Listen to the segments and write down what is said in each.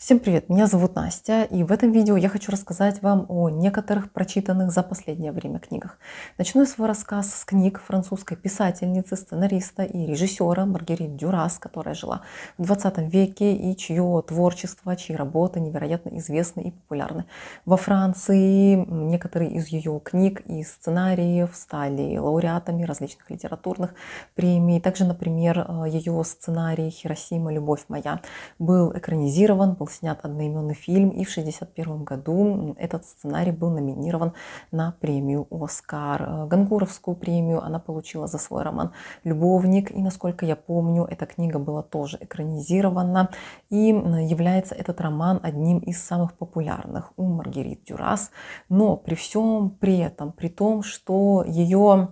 Всем привет, меня зовут Настя, и в этом видео я хочу рассказать вам о некоторых прочитанных за последнее время книгах. Начну свой рассказ с книг французской писательницы, сценариста и режиссера Маргарит Дюрас, которая жила в 20 веке и чье творчество, чьи работы невероятно известны и популярны. Во Франции некоторые из ее книг и сценариев стали лауреатами различных литературных премий. Также, например, э, ее сценарий «Хиросима. Любовь моя» был экранизирован, был снят одноименный фильм, и в 1961 году этот сценарий был номинирован на премию «Оскар». Э, Гангуровскую премию она получила за свой роман «Любовник», и, насколько я помню, эта книга была тоже экранизирована, и является этот роман одним из самых популярных у Маргарит Дюрас. Но при всем при этом, при том, что ее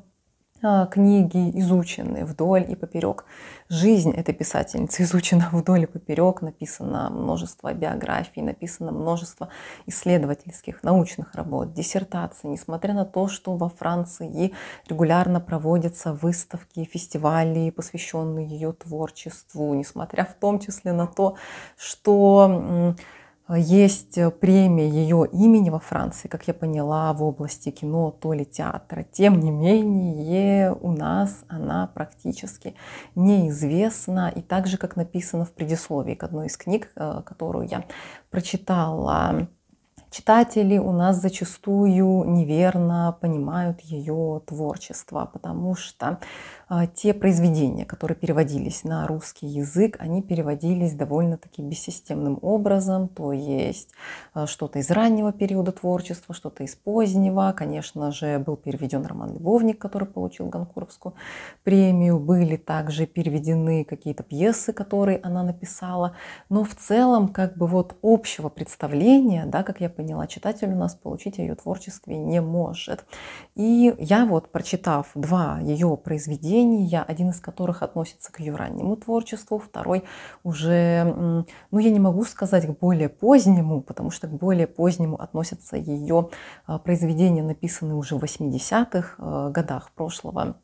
а, книги изучены вдоль и поперек. Жизнь этой писательницы изучена вдоль и поперек, написано множество биографий, написано множество исследовательских, научных работ, диссертаций, несмотря на то, что во Франции регулярно проводятся выставки, фестивали, посвященные ее творчеству, несмотря в том числе на то, что Э, есть э, премия ее имени во Франции, как я поняла, в области кино, то ли театра. Тем не менее, у нас она практически неизвестна. И так же, как написано в предисловии к одной из книг, э, которую я прочитала, читатели у нас зачастую неверно понимают ее творчество, потому что а, те произведения, которые переводились на русский язык, они переводились довольно-таки бессистемным образом, то есть а, что-то из раннего периода творчества, что-то из позднего. Конечно же, был переведен роман «Любовник», который получил Гонкуровскую премию. Были также переведены какие-то пьесы, которые она написала. Но в целом, как бы вот общего представления, да, как я поняла, читатель у нас получить о ее творчестве не может. И я вот, прочитав два ее произведения, произведения, один из которых относится к ее раннему творчеству, второй уже, ну я не могу сказать к более позднему, потому что к более позднему относятся ее а, произведения, написанные уже в 80-х э, годах прошлого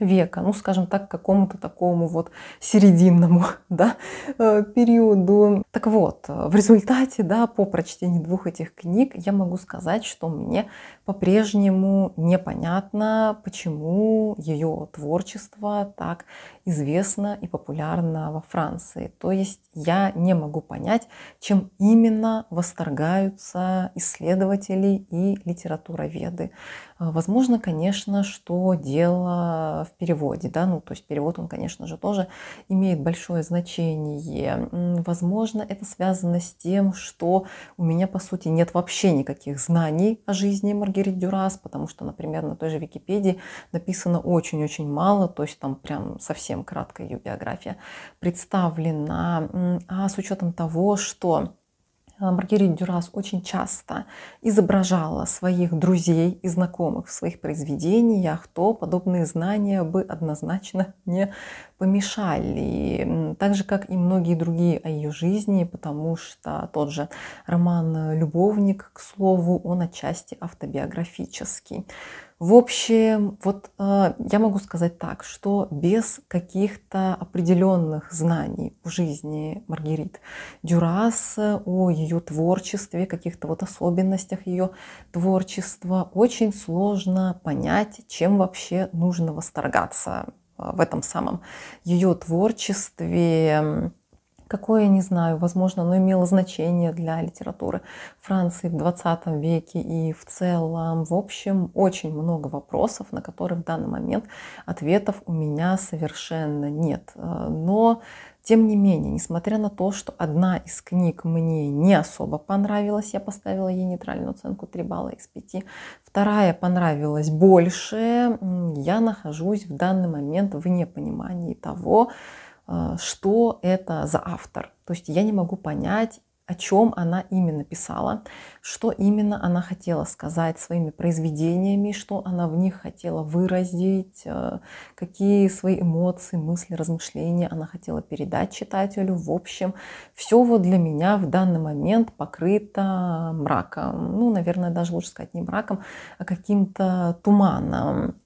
века, ну, скажем так, к какому-то такому вот серединному да, э, периоду. Так вот, э, в результате, да, по прочтении двух этих книг я могу сказать, что мне по-прежнему непонятно, почему ее творчество так известна и популярна во Франции. То есть я не могу понять, чем именно восторгаются исследователи и литературоведы. А, возможно, конечно, что дело в переводе, да, ну, то есть перевод, он, конечно же, тоже имеет большое значение. Возможно, это связано с тем, что у меня, по сути, нет вообще никаких знаний о жизни Маргарит Дюрас, потому что, например, на той же Википедии написано очень-очень мало, то есть там прям совсем совсем кратко ее биография, представлена, а с учетом того, что э, Маргарита Дюрас очень часто изображала своих друзей и знакомых в своих произведениях, то подобные знания бы однозначно не помешали. Так же, как и многие другие о ее жизни, потому что тот же роман «Любовник», к слову, он отчасти автобиографический. В общем, вот э, я могу сказать так, что без каких-то определенных знаний в жизни Маргарит Дюрас, о ее творчестве, каких-то вот особенностях ее творчества, очень сложно понять, чем вообще нужно восторгаться э, в этом самом ее творчестве какое, я не знаю, возможно, оно имело значение для литературы Франции в 20 веке и в целом. В общем, очень много вопросов, на которые в данный момент ответов у меня совершенно нет. Э, но тем не менее, несмотря на то, что одна из книг мне не особо понравилась, я поставила ей нейтральную оценку 3 балла из 5, вторая понравилась больше, я нахожусь в данный момент в непонимании того, а, что это за автор. То есть я не могу понять, о чем она именно писала, что именно она хотела сказать своими произведениями, что она в них хотела выразить, а, какие свои эмоции, мысли, размышления она хотела передать читателю. В общем, все вот для меня в данный момент покрыто мраком. Ну, наверное, даже лучше сказать не мраком, а каким-то туманом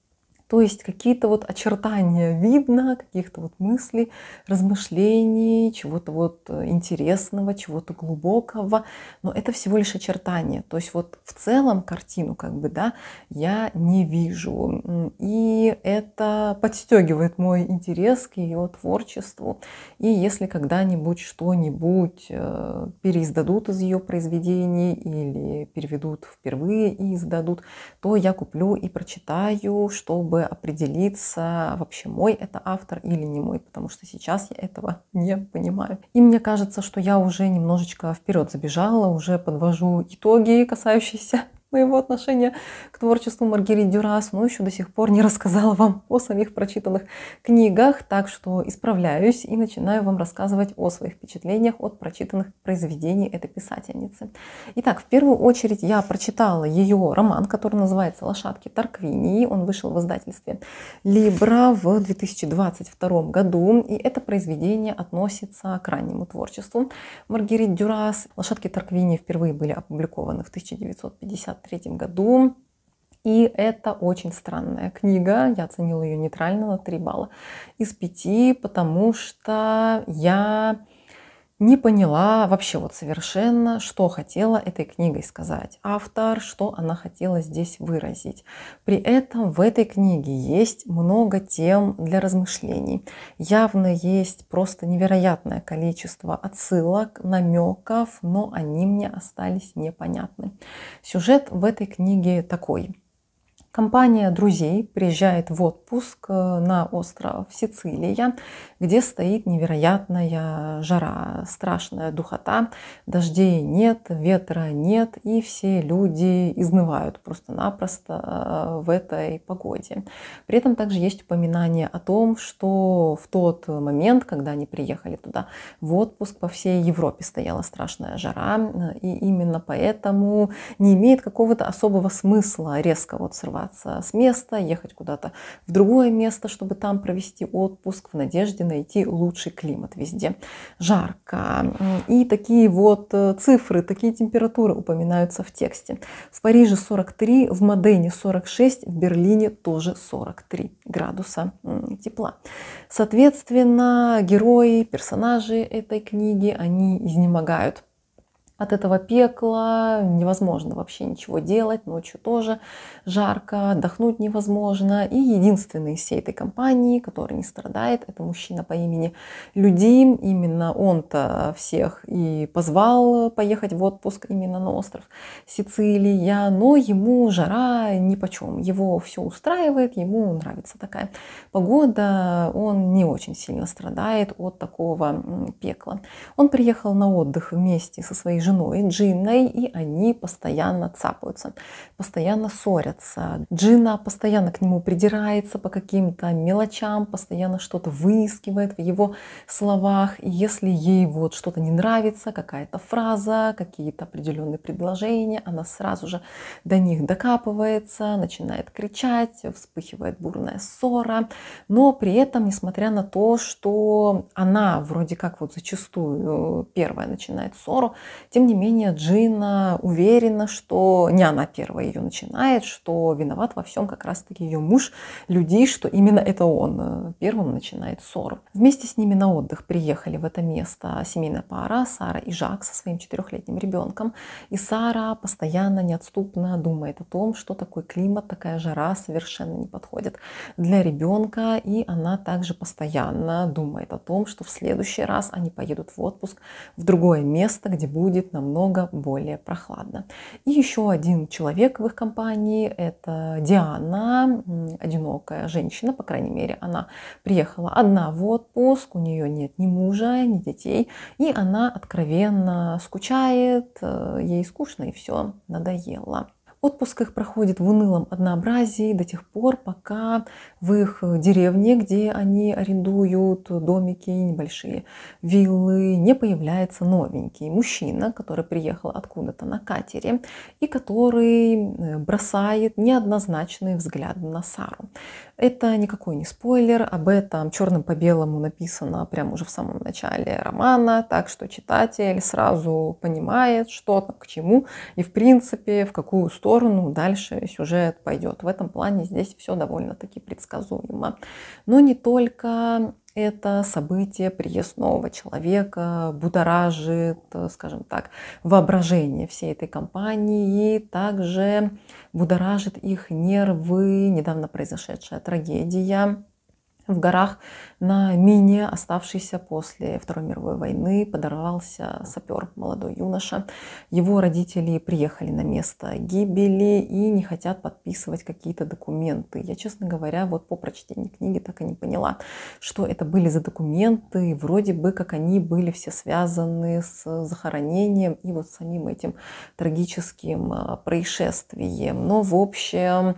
то есть какие-то вот очертания видно, каких-то вот мыслей, размышлений, чего-то вот э, интересного, чего-то глубокого. Но это всего лишь очертания. То есть вот в целом картину как бы, да, я не вижу. И это подстегивает мой интерес к ее творчеству. И если когда-нибудь что-нибудь э, переиздадут из ее произведений или переведут впервые и издадут, то я куплю и прочитаю, чтобы определиться, вообще мой это автор или не мой, потому что сейчас я этого не понимаю. И мне кажется, что я уже немножечко вперед забежала, уже подвожу итоги, касающиеся моего отношения к творчеству Маргариты Дюрас, но еще до сих пор не рассказала вам о самих прочитанных книгах, так что исправляюсь и начинаю вам рассказывать о своих впечатлениях от прочитанных произведений этой писательницы. Итак, в первую очередь я прочитала ее роман, который называется «Лошадки Тарквинии». Он вышел в издательстве «Либра» в 2022 году, и это произведение относится к раннему творчеству. Маргарита Дюрас «Лошадки Тарквинии» впервые были опубликованы в 1950 1953 году. И это очень странная книга. Я оценила ее нейтрально на 3 балла из 5, потому что я не поняла вообще вот совершенно, что хотела этой книгой сказать автор, что она хотела здесь выразить. При этом в этой книге есть много тем для размышлений. Явно есть просто невероятное количество отсылок, намеков, но они мне остались непонятны. Сюжет в этой книге такой. Компания друзей приезжает в отпуск э, на остров Сицилия, где стоит невероятная жара, страшная духота, дождей нет, ветра нет, и все люди изнывают просто-напросто э, в этой погоде. При этом также есть упоминание о том, что в тот момент, когда они приехали туда в отпуск, по всей Европе стояла страшная жара, э, и именно поэтому не имеет какого-то особого смысла резко вот срывать срываться с места, ехать куда-то в другое место, чтобы там провести отпуск в надежде найти лучший климат везде. Жарко. И такие вот э, цифры, такие температуры упоминаются в тексте. В Париже 43, в Модене 46, в Берлине тоже 43 градуса тепла. Соответственно, герои, персонажи этой книги, они изнемогают от этого пекла, невозможно вообще ничего делать, ночью тоже жарко, отдохнуть невозможно. И единственный из всей этой компании, который не страдает, это мужчина по имени Людим. Именно он-то всех и позвал поехать в отпуск именно на остров Сицилия, но ему жара нипочем. Его все устраивает, ему нравится такая погода, он не очень сильно страдает от такого пекла. Он приехал на отдых вместе со своей женой женой Джинной, и они постоянно цапаются, постоянно ссорятся. Джина постоянно к нему придирается по каким-то мелочам, постоянно что-то выискивает в его словах. И если ей вот что-то не нравится, какая-то фраза, какие-то определенные предложения, она сразу же до них докапывается, начинает кричать, вспыхивает бурная ссора. Но при этом, несмотря на то, что она вроде как вот зачастую первая начинает ссору, тем тем не менее, Джина уверена, что не она первая ее начинает, что виноват во всем как раз-таки ее муж, людей, что именно это он э, первым начинает ссору. Вместе с ними на отдых приехали в это место семейная пара Сара и Жак со своим четырехлетним ребенком. И Сара постоянно, неотступно думает о том, что такой климат, такая жара совершенно не подходит для ребенка. И она также постоянно думает о том, что в следующий раз они поедут в отпуск в другое место, где будет намного более прохладно. И еще один человек в их компании, это Диана, одинокая женщина, по крайней мере, она приехала одна в отпуск, у нее нет ни мужа, ни детей, и она откровенно скучает, э, ей скучно и все, надоело. Отпуск их проходит в унылом однообразии до тех пор, пока в их деревне, где они арендуют домики, небольшие виллы, не появляется новенький мужчина, который приехал откуда-то на катере и который э, бросает неоднозначный взгляд на Сару. Это никакой не спойлер, об этом черным по белому написано прямо уже в самом начале романа, так что читатель сразу понимает, что там к чему и в принципе в какую сторону сторону дальше сюжет пойдет. В этом плане здесь все довольно-таки предсказуемо. Но не только это событие, приезд нового человека, будоражит, скажем так, воображение всей этой компании, также будоражит их нервы, недавно произошедшая трагедия, в горах на мине, оставшейся после Второй мировой войны, подорвался сапер, молодой юноша. Его родители приехали на место гибели и не хотят подписывать какие-то документы. Я, честно говоря, вот по прочтении книги так и не поняла, что это были за документы, вроде бы как они были все связаны с захоронением и вот самим этим трагическим а, происшествием. Но в общем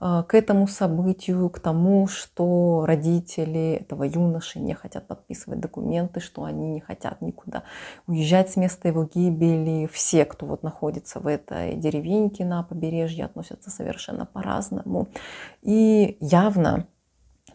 Э, к этому событию, к тому, что родители этого юноши не хотят подписывать документы, что они не хотят никуда уезжать с места его гибели. Все, кто вот находится в этой деревеньке на побережье, относятся совершенно по-разному. И явно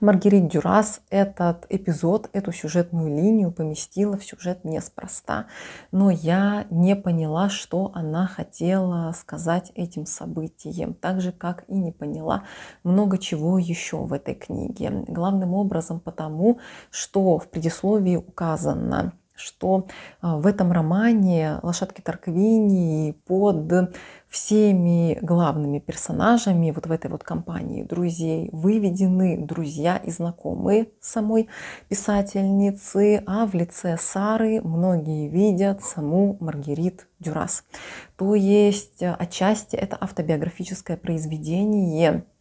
Маргарит Дюрас этот эпизод, эту сюжетную линию поместила в сюжет неспроста, но я не поняла, что она хотела сказать этим событием, так же, как и не поняла много чего еще в этой книге. Главным образом потому, что в предисловии указано, что а, в этом романе «Лошадки Тарквинии под всеми главными персонажами вот в этой вот компании друзей выведены друзья и знакомые самой писательницы, а в лице Сары многие видят саму Маргерит Дюрас. То есть а, отчасти это автобиографическое произведение –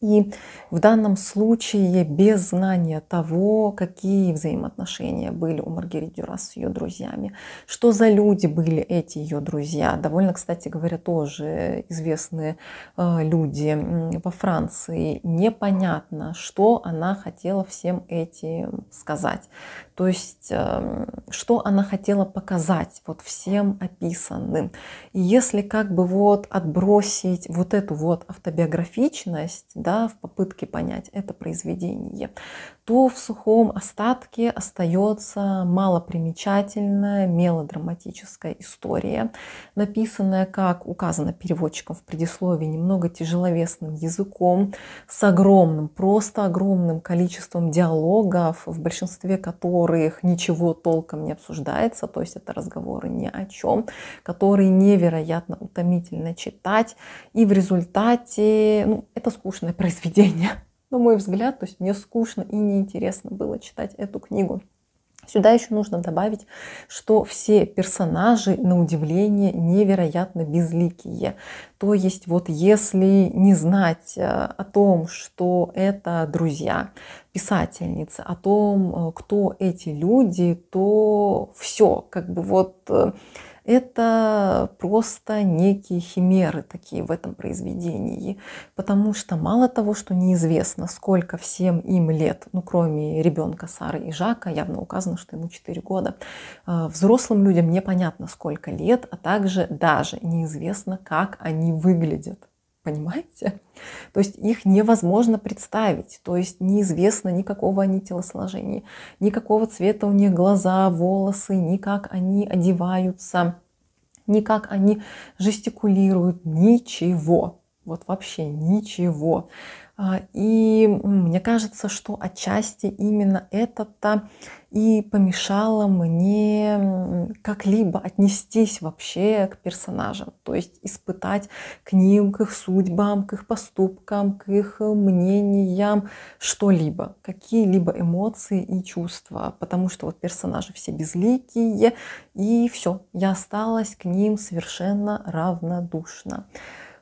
и в данном случае без знания того, какие взаимоотношения были у Маргариты Дюрас с ее друзьями, что за люди были эти ее друзья, довольно, кстати говоря, тоже известные э, люди во Франции, непонятно, что она хотела всем этим сказать. То есть, эм, что она хотела показать вот всем описанным. И если как бы вот отбросить вот эту вот автобиографичность, да, в попытке понять это произведение, то в сухом остатке остается малопримечательная мелодраматическая история, написанная, как указано переводчиком в предисловии, немного тяжеловесным языком, с огромным, просто огромным количеством диалогов, в большинстве которых ничего толком не обсуждается, то есть это разговоры ни о чем, которые невероятно утомительно читать, и в результате ну, это скучное произведение на мой взгляд, то есть мне скучно и неинтересно было читать эту книгу. Сюда еще нужно добавить, что все персонажи, на удивление, невероятно безликие. То есть вот если не знать э, о том, что это друзья писательницы, о том, э, кто эти люди, то все, как бы вот э, это просто некие химеры такие в этом произведении. Потому что мало того, что неизвестно, сколько всем им лет, ну кроме ребенка Сары и Жака, явно указано, что ему 4 года, а, взрослым людям непонятно, сколько лет, а также даже неизвестно, как они выглядят понимаете? То есть их невозможно представить, то есть неизвестно никакого они телосложения, никакого цвета у них глаза, волосы, никак они одеваются, никак они жестикулируют, ничего. Вот вообще ничего. А, и мне кажется, что отчасти именно это-то и помешало мне как-либо отнестись вообще к персонажам, то есть испытать к ним, к их судьбам, к их поступкам, к их мнениям что-либо, какие-либо эмоции и чувства, потому что вот персонажи все безликие, и все, я осталась к ним совершенно равнодушна.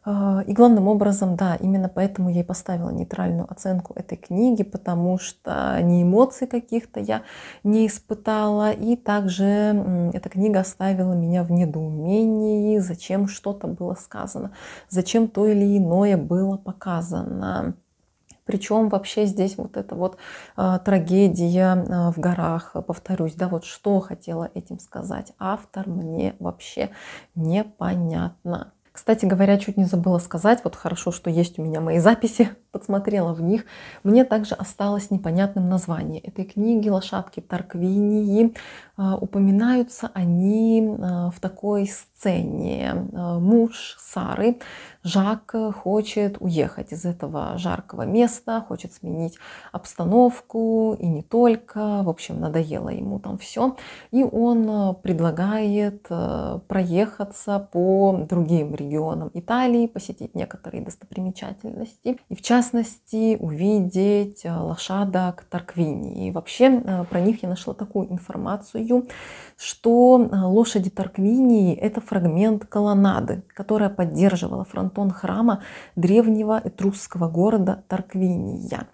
А, и главным образом, да, именно поэтому я и поставила нейтральную оценку этой книги, потому что ни эмоций каких-то я не испытала, и также эта книга оставила меня в недоумении, зачем что-то было сказано, зачем то или иное было показано. Причем вообще здесь вот эта вот э, трагедия э, в горах, повторюсь, да, вот что хотела этим сказать автор, мне вообще непонятно. Кстати говоря, чуть не забыла сказать, вот хорошо, что есть у меня мои записи, подсмотрела в них. Мне также осталось непонятным название этой книги «Лошадки Тарквинии». А, упоминаются они а, в такой сцене. А, муж Сары, Жак, хочет уехать из этого жаркого места, хочет сменить обстановку и не только. В общем, надоело ему там все. И он предлагает проехаться по другим регионам Италии, посетить некоторые достопримечательности. И в частности, частности, увидеть э, лошадок Тарквини. И вообще э, про них я нашла такую информацию, что э, лошади Тарквинии это фрагмент колоннады, которая поддерживала фронтон храма древнего этрусского города Тарквиния.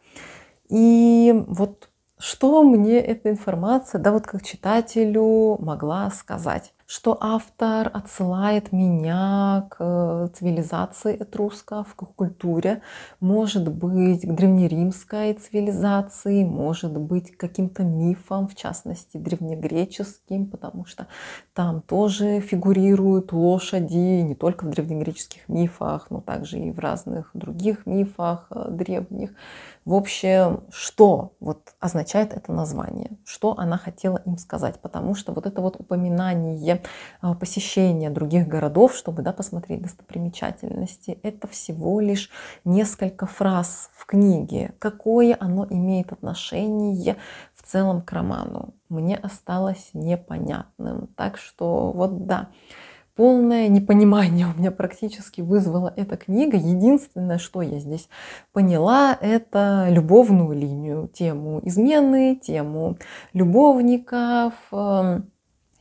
И вот что мне эта информация, да вот как читателю, могла сказать? что автор отсылает меня к э, цивилизации этрусков, к культуре, может быть, к древнеримской цивилизации, может быть, к каким-то мифам, в частности, древнегреческим, потому что там тоже фигурируют лошади не только в древнегреческих мифах, но также и в разных других мифах э, древних. В общем, что вот означает это название, что она хотела им сказать, потому что вот это вот упоминание а, посещения других городов, чтобы да, посмотреть достопримечательности. Это всего лишь несколько фраз в книге. Какое оно имеет отношение в целом к роману, мне осталось непонятным. Так что вот да, полное непонимание у меня практически вызвала эта книга. Единственное, что я здесь поняла, это любовную линию, тему измены, тему любовников, эм,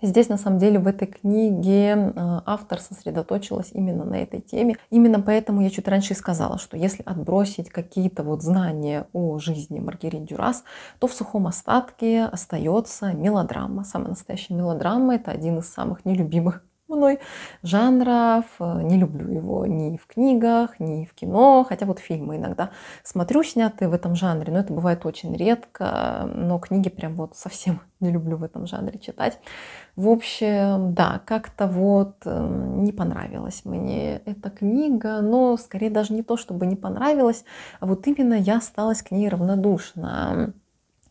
Здесь, на самом деле, в этой книге э, автор сосредоточилась именно на этой теме. Именно поэтому я чуть раньше и сказала, что если отбросить какие-то вот знания о жизни Маргарит Дюрас, то в сухом остатке остается мелодрама. Самая настоящая мелодрама — это один из самых нелюбимых мной жанров, э, не люблю его ни в книгах, ни в кино, хотя вот фильмы иногда смотрю, снятые в этом жанре, но это бывает очень редко, но книги прям вот совсем не люблю в этом жанре читать. В общем, да, как-то вот э, не понравилась мне эта книга, но скорее даже не то, чтобы не понравилась, а вот именно я осталась к ней равнодушна.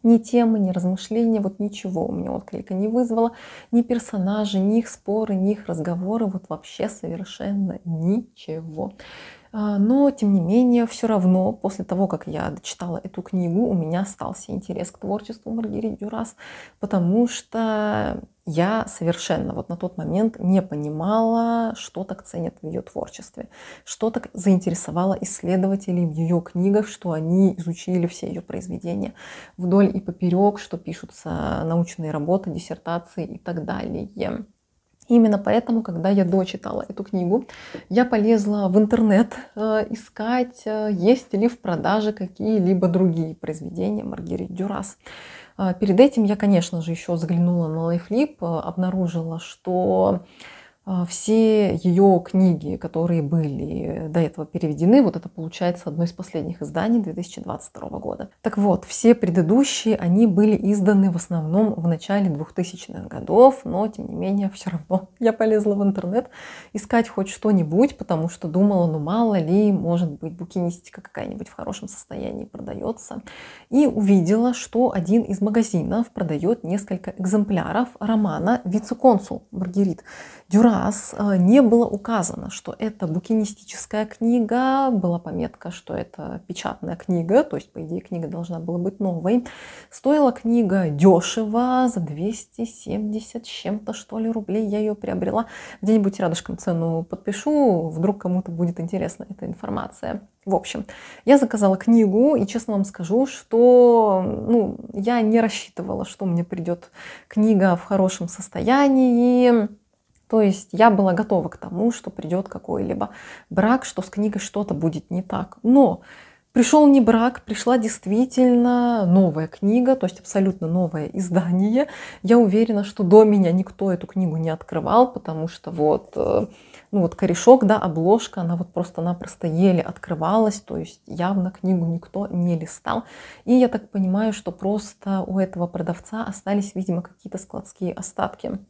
Ни темы, ни размышления, вот ничего у меня отклика не вызвало. Ни персонажи, ни их споры, ни их разговоры, вот вообще совершенно ничего. А, но, тем не менее, все равно, после того, как я дочитала эту книгу, у меня остался интерес к творчеству Маргариты Дюрас, потому что я совершенно вот на тот момент не понимала, что так ценят в ее творчестве, что так заинтересовало исследователей в ее книгах, что они изучили все ее произведения вдоль и поперек, что пишутся научные работы, диссертации и так далее. Именно поэтому, когда я дочитала эту книгу, я полезла в интернет э, искать, э, есть ли в продаже какие-либо другие произведения Маргариты Дюрас. А, перед этим я, конечно же, еще заглянула на LifeLip, а, обнаружила, что а, все ее книги, которые были до этого переведены, вот это получается одно из последних изданий 2022 года. Так вот, все предыдущие, они были изданы в основном в начале 2000-х годов, но тем не менее, все равно я полезла в интернет искать хоть что-нибудь, потому что думала, ну мало ли, может быть, букинистика какая-нибудь в хорошем состоянии продается. И увидела, что один из магазинов продает несколько экземпляров романа «Вице-консул» Маргарит Дюра раз э, не было указано, что это букинистическая книга, была пометка, что это печатная книга, то есть, по идее, книга должна была быть новой. Стоила книга дешево, за 270 с чем-то, что ли, рублей я ее приобрела. Где-нибудь рядышком цену подпишу, вдруг кому-то будет интересна эта информация. В общем, я заказала книгу, и честно вам скажу, что ну, я не рассчитывала, что мне придет книга в хорошем состоянии, то есть я была готова к тому, что придет какой-либо брак, что с книгой что-то будет не так. Но пришел не брак, пришла действительно новая книга, то есть абсолютно новое издание. Я уверена, что до меня никто эту книгу не открывал, потому что вот, э, ну вот корешок, да, обложка, она вот просто-напросто еле открывалась, то есть явно книгу никто не листал. И я так понимаю, что просто у этого продавца остались, видимо, какие-то складские остатки.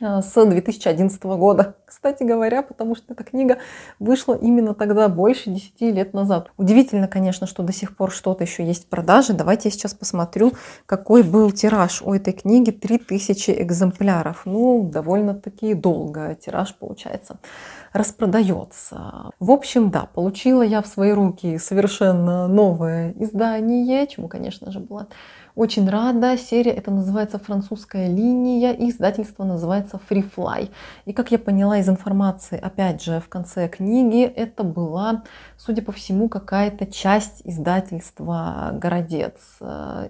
Э, с 2011 года, кстати говоря, потому что эта книга вышла именно тогда, больше 10 лет назад. Удивительно, конечно, что до сих пор что-то еще есть в продаже. Давайте я сейчас посмотрю, какой был тираж у этой книги. 3000 экземпляров. Ну, довольно-таки долго тираж получается. Распродается. В общем, да, получила я в свои руки совершенно новое издание, чему, конечно же, была очень рада. Серия это называется «Французская линия», и издательство называется «Free Fly». И как я поняла из информации, опять же, в конце книги, это была, судя по всему, какая-то часть издательства «Городец».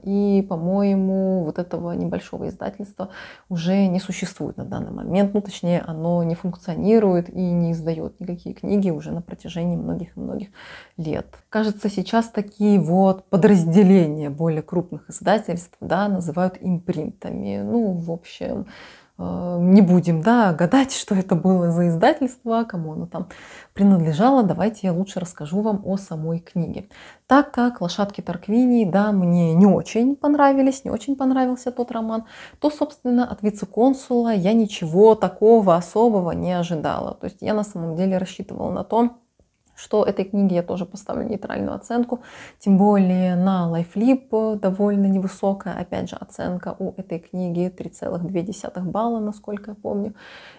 И, по-моему, вот этого небольшого издательства уже не существует на данный момент. Ну, точнее, оно не функционирует и не издает никакие книги уже на протяжении многих и многих лет. Кажется, сейчас такие вот подразделения более крупных издательств издательств да, называют импринтами. Ну, в общем, э, не будем да, гадать, что это было за издательство, кому оно там принадлежало. Давайте я лучше расскажу вам о самой книге. Так как «Лошадки Торквини» да, мне не очень понравились, не очень понравился тот роман, то, собственно, от вице-консула я ничего такого особого не ожидала. То есть я на самом деле рассчитывала на то, что этой книге я тоже поставлю нейтральную оценку. Тем более на LifeLip довольно невысокая, опять же, оценка у этой книги 3,2 балла, насколько я помню,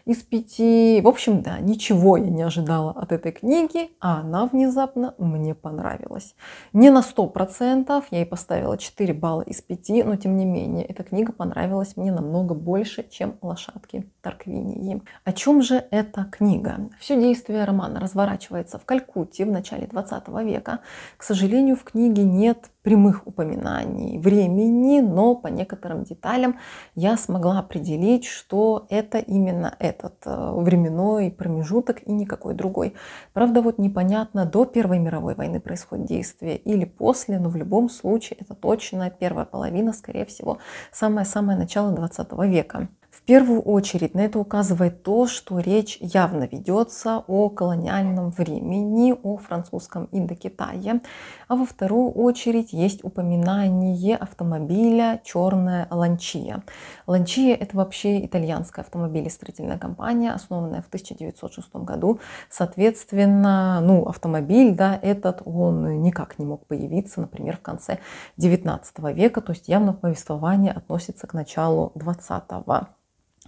из 5. В общем, да, ничего я не ожидала от этой книги, а она внезапно мне понравилась. Не на 100%, я ей поставила 4 балла из 5, но тем не менее, эта книга понравилась мне намного больше, чем «Лошадки Тарквинии». О чем же эта книга? Все действие романа разворачивается в Калькутте, Якутии в начале 20 века. К сожалению, в книге нет прямых упоминаний времени, но по некоторым деталям я смогла определить, что это именно этот э, временной промежуток и никакой другой. Правда, вот непонятно, до Первой мировой войны происходит действие или после, но в любом случае это точно первая половина, скорее всего, самое-самое начало 20 века. В первую очередь на это указывает то, что речь явно ведется о колониальном времени, о французском Индокитае. А во вторую очередь есть упоминание автомобиля «Черная Ланчия». Ланчия – это вообще итальянская автомобилестроительная компания, основанная в 1906 году. Соответственно, ну, автомобиль, да, этот, он никак не мог появиться, например, в конце 19 века, то есть явно повествование относится к началу 20 века.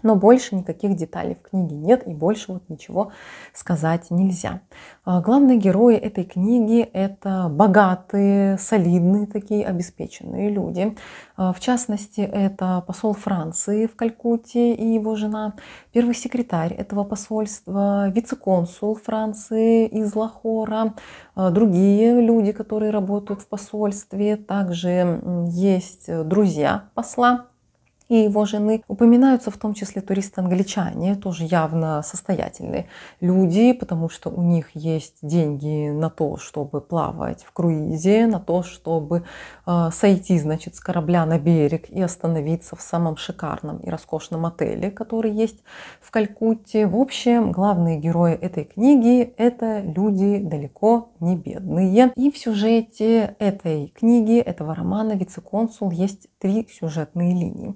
Но больше никаких деталей в книге нет и больше вот ничего сказать нельзя. А, главные герои этой книги – это богатые, солидные такие, обеспеченные люди. А, в частности, это посол Франции в Калькутте и его жена, первый секретарь этого посольства, вице-консул Франции из Лахора, а, другие люди, которые работают в посольстве, также есть друзья посла, и его жены. Упоминаются в том числе туристы-англичане, тоже явно состоятельные люди, потому что у них есть деньги на то, чтобы плавать в круизе, на то, чтобы э, сойти, значит, с корабля на берег и остановиться в самом шикарном и роскошном отеле, который есть в Калькутте. В общем, главные герои этой книги – это люди далеко не бедные. И в сюжете этой книги, этого романа «Вице-консул» есть три сюжетные линии.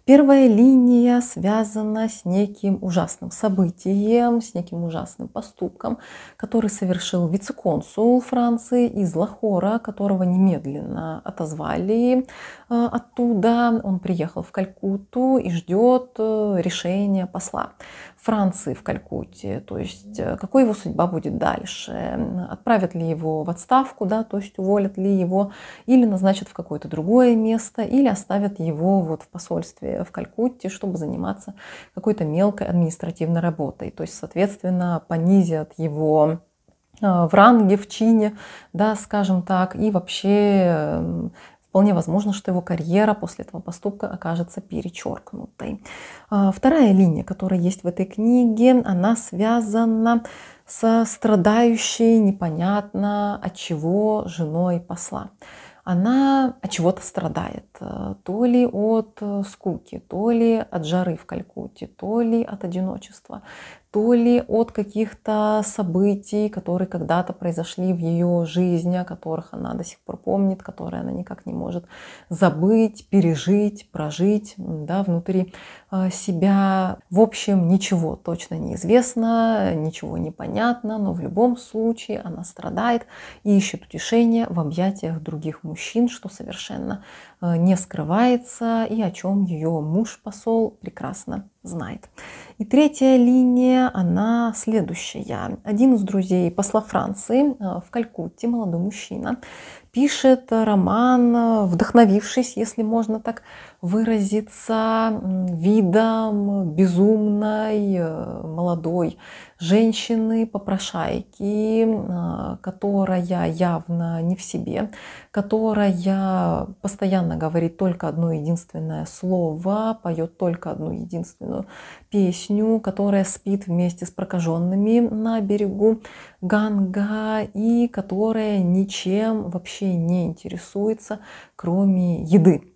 Первая линия связана с неким ужасным событием, с неким ужасным поступком, который совершил вице-консул Франции из Лахора, которого немедленно отозвали э, оттуда. Он приехал в Калькутту и ждет э, решения посла Франции в Калькутте. То есть, э, какой его судьба будет дальше? Отправят ли его в отставку, да, то есть уволят ли его, или назначат в какое-то другое место, или оставят его вот в посольстве в Калькутте, чтобы заниматься какой-то мелкой административной работой. То есть, соответственно, понизят его а, в ранге, в чине, да, скажем так, и вообще эм, Вполне возможно, что его карьера после этого поступка окажется перечеркнутой. А, вторая линия, которая есть в этой книге, она связана со страдающей непонятно от чего женой посла она от чего-то страдает. Э, то ли от э, скуки, то ли от жары в Калькутте, то ли от одиночества, то ли от каких-то событий, которые когда-то произошли в ее жизни, о которых она до сих пор помнит, которые она никак не может забыть, пережить, прожить да, внутри а, себя. В общем, ничего точно неизвестно, ничего не понятно, но в любом случае она страдает и ищет утешение в объятиях других мужчин, что совершенно а, не скрывается и о чем ее муж-посол прекрасно знает. И третья линия, она следующая. Один из друзей посла Франции э, в Калькутте, молодой мужчина, пишет роман, э, вдохновившись, если можно так выразиться, видом безумной э, молодой женщины, попрошайки, а, которая явно не в себе, которая постоянно говорит только одно единственное слово, поет только одну единственную песню, которая спит вместе с прокаженными на берегу Ганга и которая ничем вообще не интересуется, кроме еды.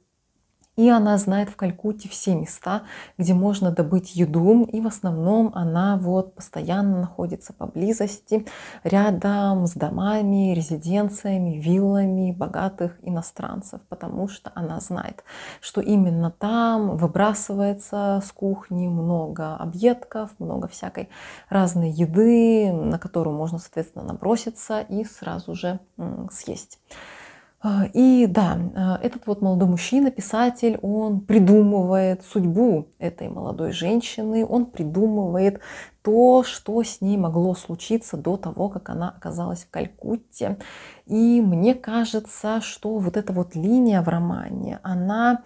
И она знает в Калькутте все места, где можно добыть еду. И в основном она вот постоянно находится поблизости, рядом с домами, резиденциями, виллами богатых иностранцев, потому что она знает, что именно там выбрасывается с кухни много объедков, много всякой разной еды, на которую можно, соответственно, наброситься и сразу же съесть. А, и да, а, этот вот молодой мужчина, писатель, он придумывает судьбу этой молодой женщины, он придумывает то, что с ней могло случиться до того, как она оказалась в Калькутте. И мне кажется, что вот эта вот линия в романе, она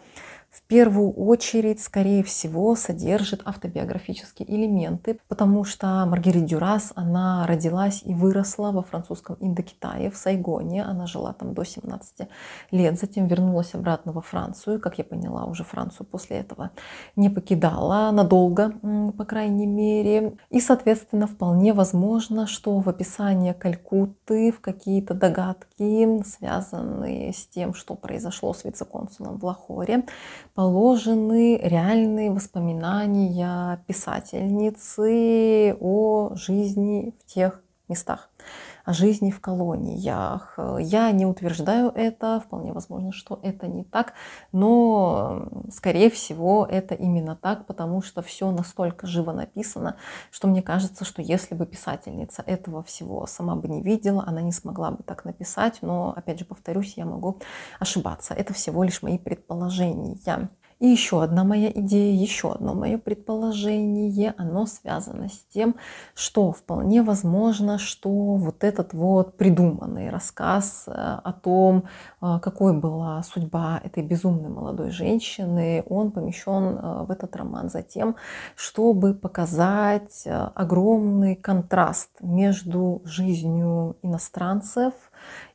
в первую очередь, скорее всего, содержит автобиографические элементы, потому что Маргарита Дюрас, она родилась и выросла во французском Индокитае, в Сайгоне. Она жила там до 17 лет, затем вернулась обратно во Францию. Как я поняла, уже Францию после этого не покидала надолго, по крайней мере. И, соответственно, вполне возможно, что в описании Калькутты, в какие-то догадки, связанные с тем, что произошло с вице-консулом в Лахоре, положены реальные воспоминания писательницы о жизни в тех местах жизни в колониях. Я не утверждаю это, вполне возможно, что это не так, но, скорее всего, это именно так, потому что все настолько живо написано, что мне кажется, что если бы писательница этого всего сама бы не видела, она не смогла бы так написать, но, опять же, повторюсь, я могу ошибаться. Это всего лишь мои предположения. И еще одна моя идея, еще одно мое предположение, оно связано с тем, что вполне возможно, что вот этот вот придуманный рассказ э, о том, э, какой была судьба этой безумной молодой женщины, он помещен э, в этот роман за тем, чтобы показать огромный контраст между жизнью иностранцев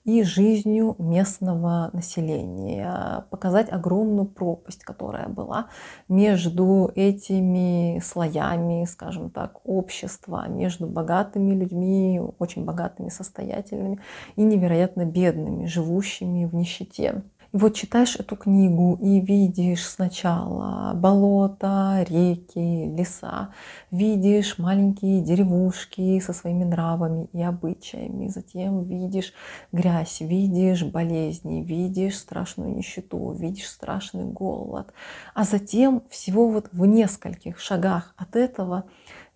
и жизнью местного населения, показать огромную пропасть, которая была между этими слоями, скажем так, общества, между богатыми людьми, очень богатыми, состоятельными и невероятно бедными, живущими в нищете. И вот читаешь эту книгу и видишь сначала болота, реки, леса, видишь маленькие деревушки со своими нравами и обычаями, затем видишь грязь, видишь болезни, видишь страшную нищету, видишь страшный голод, а затем всего вот в нескольких шагах от этого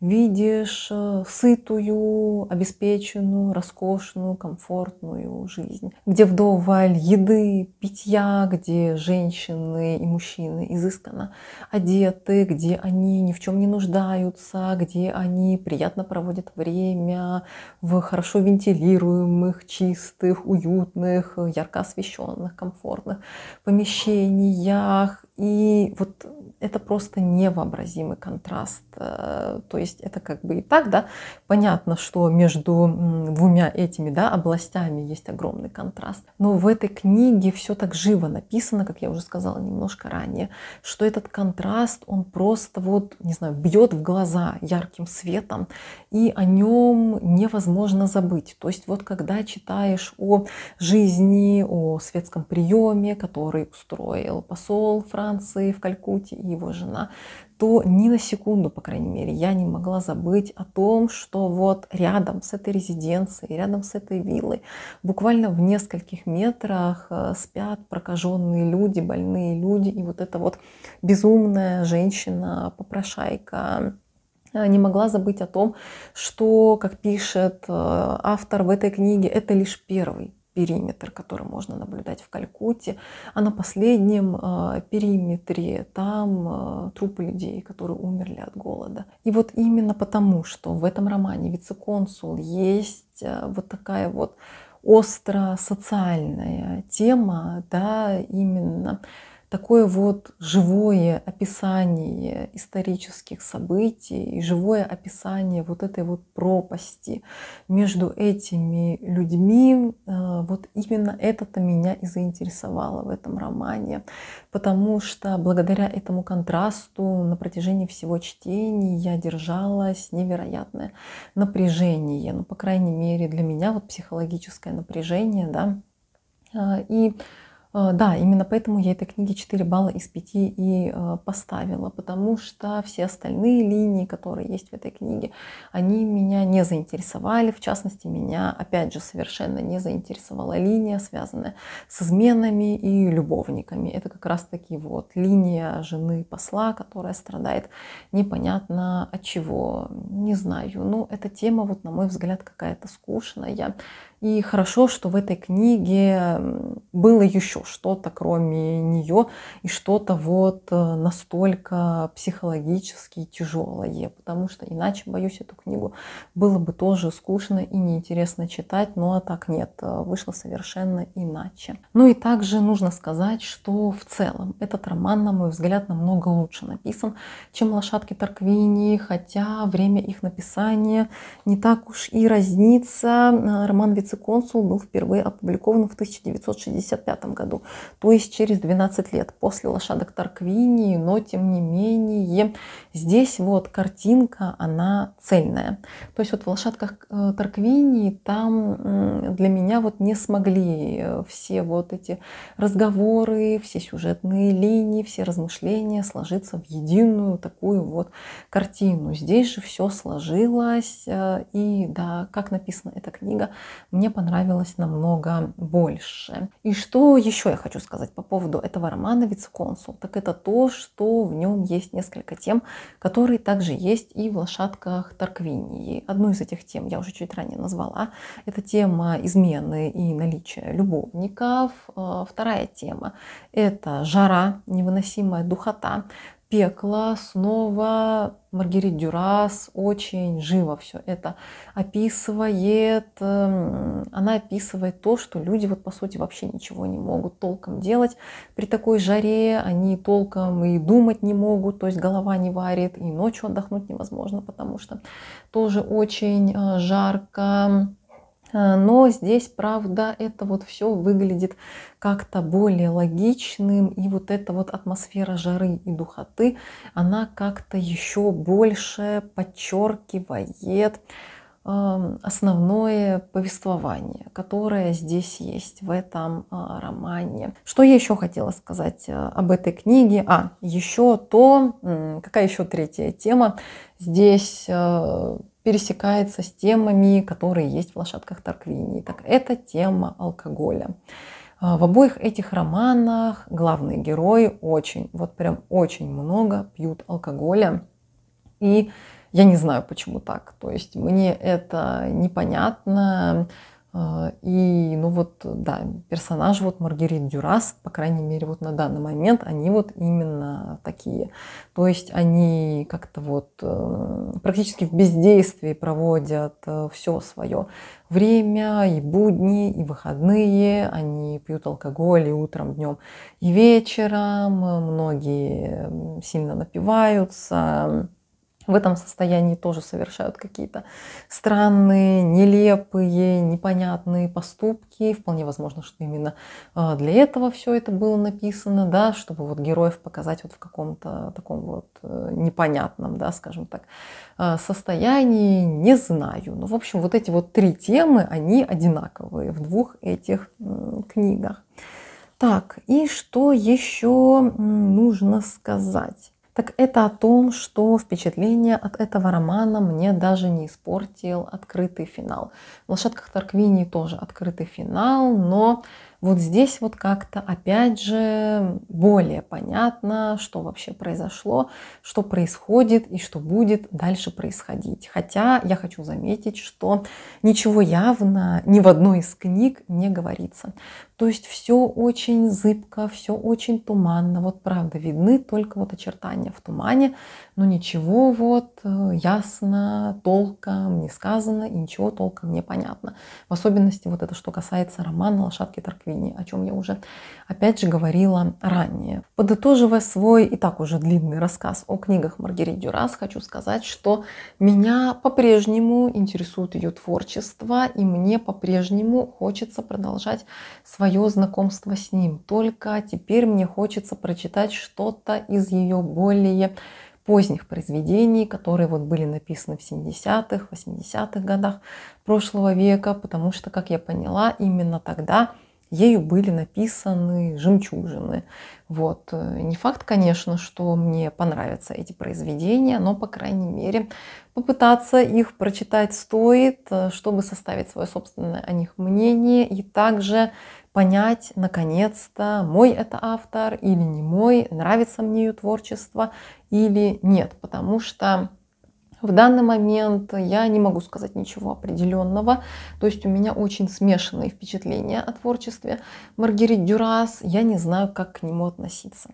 видишь э, сытую, обеспеченную, роскошную, комфортную жизнь, где вдоволь еды, питья, где женщины и мужчины изысканно одеты, где они ни в чем не нуждаются, где они приятно проводят время в хорошо вентилируемых, чистых, уютных, ярко освещенных, комфортных помещениях и вот это просто невообразимый контраст. Э, то есть это как бы и так, да, понятно, что между двумя этими, да, областями есть огромный контраст. Но в этой книге все так живо написано, как я уже сказала немножко ранее, что этот контраст, он просто вот, не знаю, бьет в глаза ярким светом, и о нем невозможно забыть. То есть вот когда читаешь о жизни, о светском приеме, который устроил посол Франк. Франции, в Калькутте и его жена, то ни на секунду, по крайней мере, я не могла забыть о том, что вот рядом с этой резиденцией, рядом с этой виллой, буквально в нескольких метрах э, спят прокаженные люди, больные люди, и вот эта вот безумная женщина-попрошайка, э, не могла забыть о том, что, как пишет э, автор в этой книге, это лишь первый периметр, который можно наблюдать в Калькутте. А на последнем э, периметре там э, трупы людей, которые умерли от голода. И вот именно потому, что в этом романе «Вице-консул» есть э, вот такая вот остро социальная тема, да, именно такое вот живое описание исторических событий, и живое описание вот этой вот пропасти между этими людьми, а, вот именно это-то меня и заинтересовало в этом романе, потому что благодаря этому контрасту на протяжении всего чтения я держалась невероятное напряжение, ну, по крайней мере, для меня вот психологическое напряжение, да, а, и Э, да, именно поэтому я этой книге 4 балла из 5 и э, поставила, потому что все остальные линии, которые есть в этой книге, они меня не заинтересовали. В частности, меня, опять же, совершенно не заинтересовала линия, связанная с изменами и любовниками. Это как раз-таки вот линия жены посла, которая страдает непонятно от чего, не знаю. Но ну, эта тема, вот на мой взгляд, какая-то скучная. И хорошо, что в этой книге было еще что-то, кроме нее, и что-то вот э, настолько психологически тяжелое, потому что иначе, боюсь, эту книгу было бы тоже скучно и неинтересно читать, но а так нет, э, вышло совершенно иначе. Ну и также нужно сказать, что в целом этот роман, на мой взгляд, намного лучше написан, чем «Лошадки Торквини», хотя время их написания не так уж и разнится. Э, роман ведь вице-консул, ну, впервые опубликован в 1965 году, то есть через 12 лет после лошадок Тарквинии, но тем не менее здесь вот картинка, она цельная. То есть вот в лошадках э, Тарквинии там для меня вот не смогли э, все вот эти разговоры, все сюжетные линии, все размышления сложиться в единую такую вот картину. Здесь же все сложилось, э, и да, как написана эта книга, мне понравилось намного больше. И что еще я хочу сказать по поводу этого романа «Вице-консул», так это то, что в нем есть несколько тем, которые также есть и в «Лошадках Тарквинии». Одну из этих тем я уже чуть ранее назвала. Это тема измены и наличия любовников. А вторая тема – это жара, невыносимая духота. Пекла снова Маргарит Дюрас очень живо все это описывает. Эм, она описывает то, что люди вот по сути вообще ничего не могут толком делать. При такой жаре они толком и думать не могут, то есть голова не варит, и ночью отдохнуть невозможно, потому что тоже очень э, жарко. Э, но здесь, правда, это вот все выглядит как-то более логичным. И вот эта вот атмосфера жары и духоты, она как-то еще больше подчеркивает эм, основное повествование, которое здесь есть в этом э, романе. Что я еще хотела сказать э, об этой книге? А, еще то, какая еще третья тема? Здесь пересекается с темами, которые есть в «Лошадках Торквини». Так, это тема алкоголя. А, в обоих этих романах главные герои очень, вот прям очень много пьют алкоголя. И я не знаю, почему так. То есть мне это непонятно. А, и, ну вот, да, персонаж вот Маргарит Дюрас, по крайней мере, вот на данный момент, они вот именно такие. То есть они как-то вот э, практически в бездействии проводят э, все свое время, и будни, и выходные. Они пьют алкоголь и утром, днем, и вечером. Многие сильно напиваются в этом состоянии тоже совершают какие-то странные, нелепые, непонятные поступки. Вполне возможно, что именно а, для этого все это было написано, да, чтобы вот героев показать вот в каком-то таком вот э, непонятном, да, скажем так, а, состоянии, не знаю. Но, ну, в общем, вот эти вот три темы, они одинаковые в двух этих книгах. Так, и что еще нужно сказать? так это о том, что впечатление от этого романа мне даже не испортил открытый финал. В «Лошадках Торквини» тоже открытый финал, но вот здесь вот как-то, опять же, более понятно, что вообще произошло, что происходит и что будет дальше происходить. Хотя я хочу заметить, что ничего явно ни в одной из книг не говорится. То есть все очень зыбко, все очень туманно. Вот правда, видны только вот очертания в тумане, но ничего вот э, ясно, толком не сказано и ничего толком не понятно. В особенности вот это, что касается романа «Лошадки Торквини», о чем я уже опять же говорила ранее. Подытоживая свой и так уже длинный рассказ о книгах Маргарит Дюрас, хочу сказать, что меня по-прежнему интересует ее творчество, и мне по-прежнему хочется продолжать свои свое знакомство с ним. Только теперь мне хочется прочитать что-то из ее более поздних произведений, которые вот были написаны в 70-х, 80-х годах прошлого века, потому что, как я поняла, именно тогда ею были написаны жемчужины. Вот. Не факт, конечно, что мне понравятся эти произведения, но, по крайней мере, попытаться их прочитать стоит, э, чтобы составить свое собственное о них мнение и также понять, наконец-то, мой это автор или не мой, нравится мне ее творчество или нет. Потому что в данный момент я не могу сказать ничего определенного, то есть у меня очень смешанные впечатления о творчестве Маргарит Дюрас, я не знаю, как к нему относиться.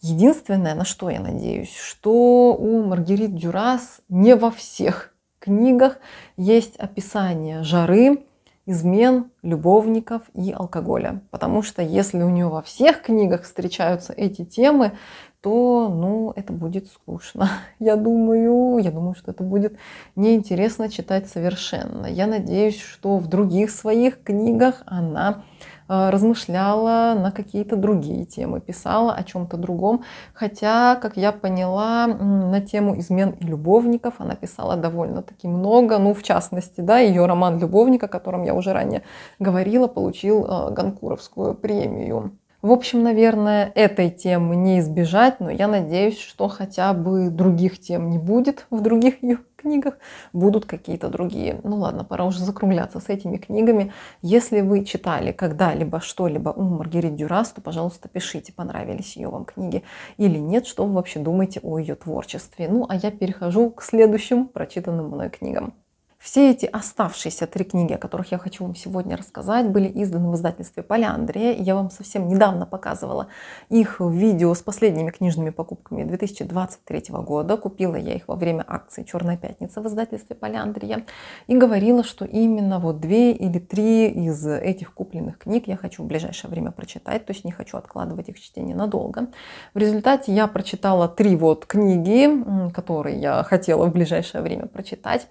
Единственное, на что я надеюсь, что у Маргарит Дюрас не во всех книгах есть описание жары, измен, любовников и алкоголя. Потому что если у нее во всех книгах встречаются эти темы, то, ну, это будет скучно. Я думаю, я думаю, что это будет неинтересно читать совершенно. Я надеюсь, что в других своих книгах она Э, размышляла на какие-то другие темы, писала о чем-то другом. Хотя, как я поняла, на тему измен и любовников она писала довольно-таки много. Ну, в частности, да, ее роман «Любовник», о котором я уже ранее говорила, получил э, Ганкуровскую премию. В общем, наверное, этой темы не избежать, но я надеюсь, что хотя бы других тем не будет в других ее книгах, будут какие-то другие. Ну ладно, пора уже закругляться с этими книгами. Если вы читали когда-либо что-либо у Маргарит Дюрас, то, пожалуйста, пишите, понравились ее вам книги или нет, что вы вообще думаете о ее творчестве. Ну, а я перехожу к следующим прочитанным мной книгам. Все эти оставшиеся три книги, о которых я хочу вам сегодня рассказать, были изданы в издательстве Поля Андрея. Я вам совсем недавно показывала их видео с последними книжными покупками 2023 года. Купила я их во время акции «Черная пятница» в издательстве Поля Андрея И говорила, что именно вот две или три из этих купленных книг я хочу в ближайшее время прочитать. То есть не хочу откладывать их чтение надолго. В результате я прочитала три вот книги, которые я хотела в ближайшее время прочитать.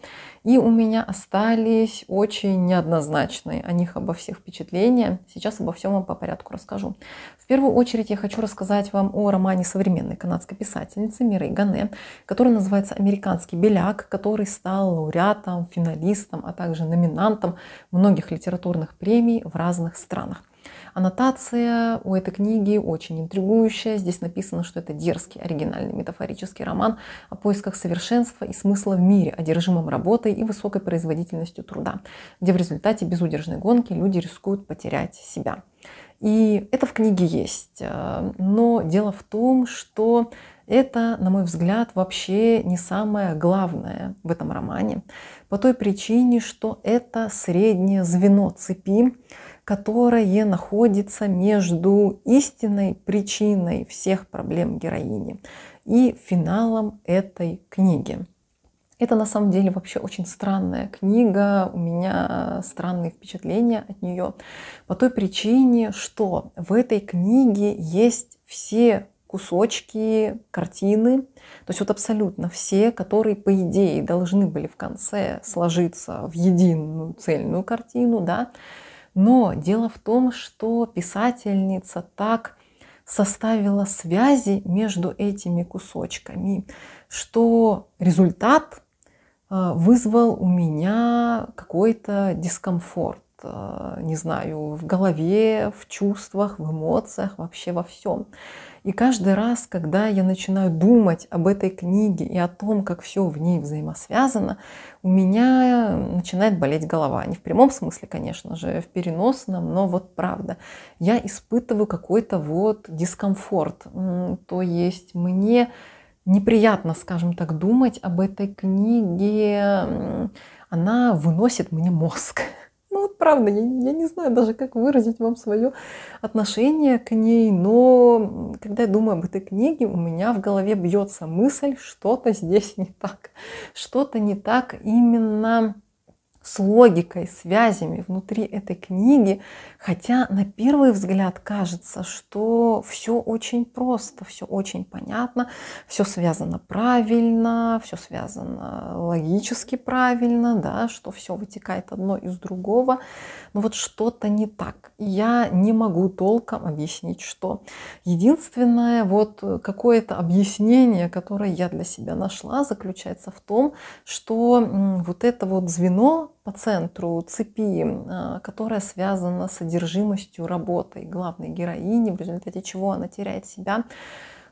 И у меня остались очень неоднозначные о них обо всех впечатления. Сейчас обо всем вам по порядку расскажу. В первую очередь я хочу рассказать вам о романе современной канадской писательницы Мирей Гане, который называется «Американский беляк», который стал лауреатом, финалистом, а также номинантом многих литературных премий в разных странах. Аннотация у этой книги очень интригующая. Здесь написано, что это дерзкий, оригинальный метафорический роман о поисках совершенства и смысла в мире, одержимом работой и высокой производительностью труда, где в результате безудержной гонки люди рискуют потерять себя. И это в книге есть. Э, но дело в том, что это, на мой взгляд, вообще не самое главное в этом романе. По той причине, что это среднее звено цепи, которое находится между истинной причиной всех проблем героини и финалом этой книги. Это на самом деле вообще очень странная книга, у меня странные впечатления от нее, по той причине, что в этой книге есть все кусочки картины, то есть вот абсолютно все, которые, по идее, должны были в конце сложиться в единую цельную картину, да, но дело в том, что писательница так составила связи между этими кусочками, что результат э, вызвал у меня какой-то дискомфорт, э, не знаю, в голове, в чувствах, в эмоциях, вообще во всем. И каждый раз, когда я начинаю думать об этой книге и о том, как все в ней взаимосвязано, у меня начинает болеть голова. Не в прямом смысле, конечно же, в переносном, но вот правда. Я испытываю какой-то вот дискомфорт. То есть мне неприятно, скажем так, думать об этой книге. Она выносит мне мозг. Ну вот правда, я, я не знаю даже, как выразить вам свое отношение к ней, но когда я думаю об этой книге, у меня в голове бьется мысль, что-то здесь не так. Что-то не так именно с логикой, связями внутри этой книги, хотя на первый взгляд кажется, что все очень просто, все очень понятно, все связано правильно, все связано логически правильно, да, что все вытекает одно из другого, но вот что-то не так. Я не могу толком объяснить, что. Единственное вот какое-то объяснение, которое я для себя нашла, заключается в том, что вот это вот звено, по центру цепи, а, которая связана с одержимостью работой главной героини, в результате чего она теряет себя.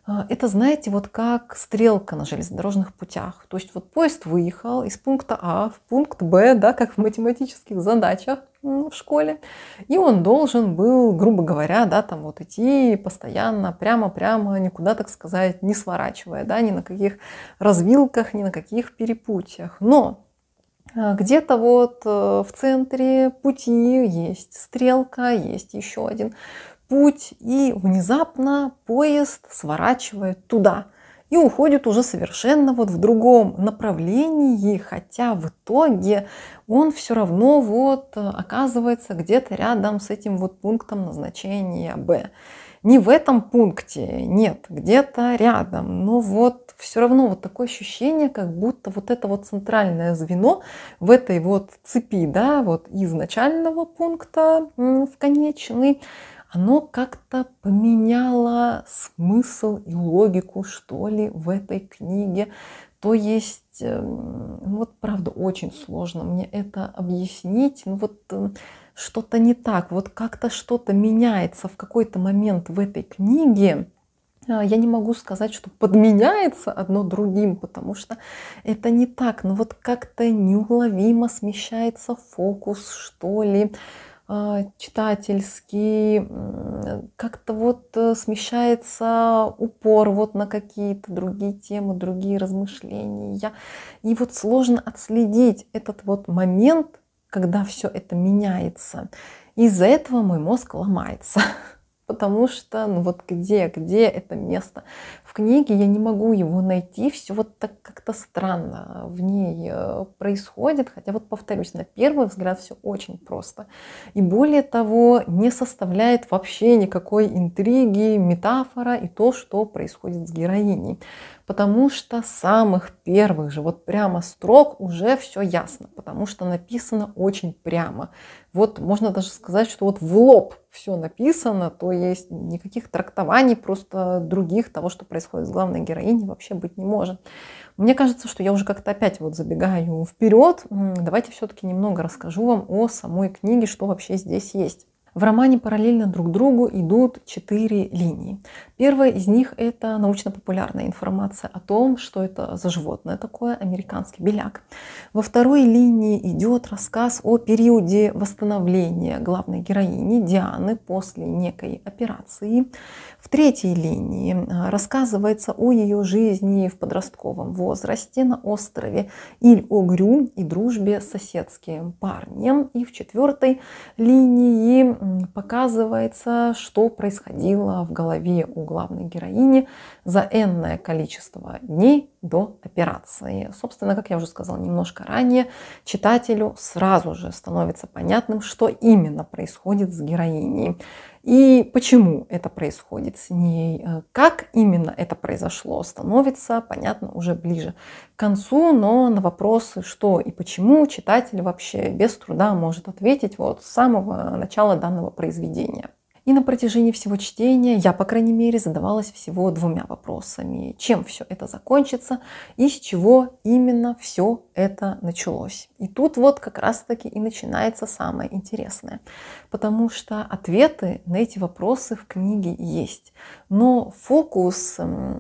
А, это, знаете, вот как стрелка на железнодорожных путях. То есть вот поезд выехал из пункта А в пункт Б, да, как в математических задачах в школе. И он должен был, грубо говоря, да, там вот идти постоянно, прямо-прямо, никуда, так сказать, не сворачивая, да, ни на каких развилках, ни на каких перепутьях. Но Э, где-то вот э, в центре пути есть стрелка, есть еще один путь, и внезапно поезд сворачивает туда и уходит уже совершенно вот в другом направлении, хотя в итоге он все равно вот э, оказывается где-то рядом с этим вот пунктом назначения Б не в этом пункте, нет, где-то рядом. Но вот все равно вот такое ощущение, как будто вот это вот центральное звено в этой вот цепи, да, вот из начального пункта в конечный, оно как-то поменяло смысл и логику, что ли, в этой книге. То есть, эм, вот правда, очень сложно мне это объяснить. Ну вот эм, что-то не так, вот как-то что-то меняется в какой-то момент в этой книге, а, я не могу сказать, что подменяется одно другим, потому что это не так. Но вот как-то неуловимо смещается фокус, что ли, а, читательский, как-то вот э, смещается упор вот на какие-то другие темы, другие размышления. И вот сложно отследить этот вот момент, когда все это меняется. Из-за этого мой мозг ломается. Потому что, ну вот где, где это место? В книге я не могу его найти, все вот так как-то странно в ней э, происходит. Хотя вот повторюсь, на первый взгляд все очень просто. И более того, не составляет вообще никакой интриги, метафора и то, что происходит с героиней потому что с самых первых же, вот прямо строк уже все ясно, потому что написано очень прямо. Вот можно даже сказать, что вот в лоб все написано, то есть никаких трактований просто других того, что происходит с главной героиней, вообще быть не может. Мне кажется, что я уже как-то опять вот забегаю вперед. Давайте все-таки немного расскажу вам о самой книге, что вообще здесь есть. В романе параллельно друг другу идут четыре линии. Первая из них – это научно-популярная информация о том, что это за животное такое, американский беляк. Во второй линии идет рассказ о периоде восстановления главной героини Дианы после некой операции. В третьей линии а, рассказывается о ее жизни в подростковом возрасте на острове Иль Огрю и дружбе с соседским парнем. И в четвертой линии показывается, что происходило в голове у главной героини за энное количество дней до операции. Собственно, как я уже сказала немножко ранее, читателю сразу же становится понятным, что именно происходит с героиней. И почему это происходит с ней, э, как именно это произошло, становится понятно уже ближе к концу, но на вопросы, что и почему, читатель вообще без труда может ответить вот с самого начала данного произведения. И на протяжении всего чтения я, по крайней мере, задавалась всего двумя вопросами. Чем все это закончится и с чего именно все это началось. И тут вот как раз-таки и начинается самое интересное, потому что ответы на эти вопросы в книге есть, но фокус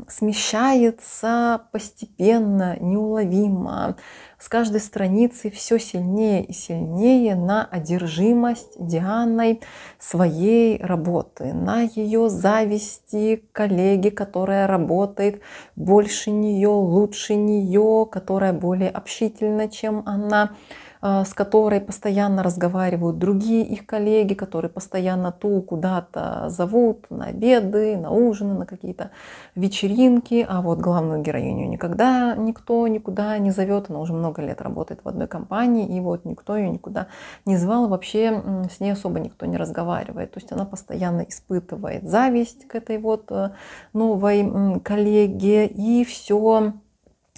смещается постепенно, неуловимо, с каждой страницы все сильнее и сильнее на одержимость Дианой своей работы, на ее зависти коллеги, которая работает больше нее, лучше нее, которая более общительная общительна, чем она, а, с которой постоянно разговаривают другие их коллеги, которые постоянно ту куда-то зовут на обеды, на ужины, на какие-то вечеринки, а вот главную героиню никогда никто никуда не зовет, она уже много лет работает в одной компании, и вот никто ее никуда не звал, вообще с ней особо никто не разговаривает, то есть она постоянно испытывает зависть к этой вот э, новой коллеге, и все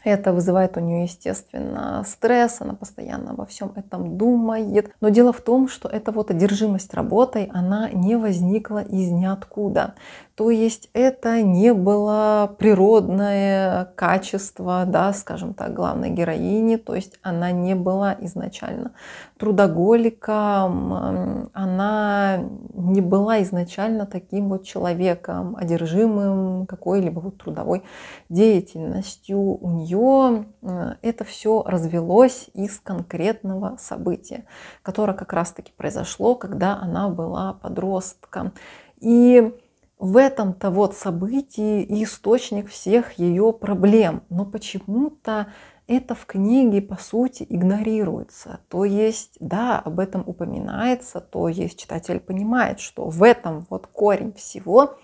это вызывает у нее, естественно, стресс, она постоянно во всем этом думает. Но дело в том, что эта вот одержимость работой, она не возникла из ниоткуда. То есть это не было природное качество, да, скажем так, главной героини, то есть она не была изначально трудоголиком, она не была изначально таким вот человеком, одержимым какой-либо вот трудовой деятельностью. У нее э, это все развелось из конкретного события, которое как раз-таки произошло, когда она была подростком. И в этом-то вот событии и источник всех ее проблем. Но почему-то это в книге, по сути, игнорируется. То есть, да, об этом упоминается, то есть читатель понимает, что в этом вот корень всего,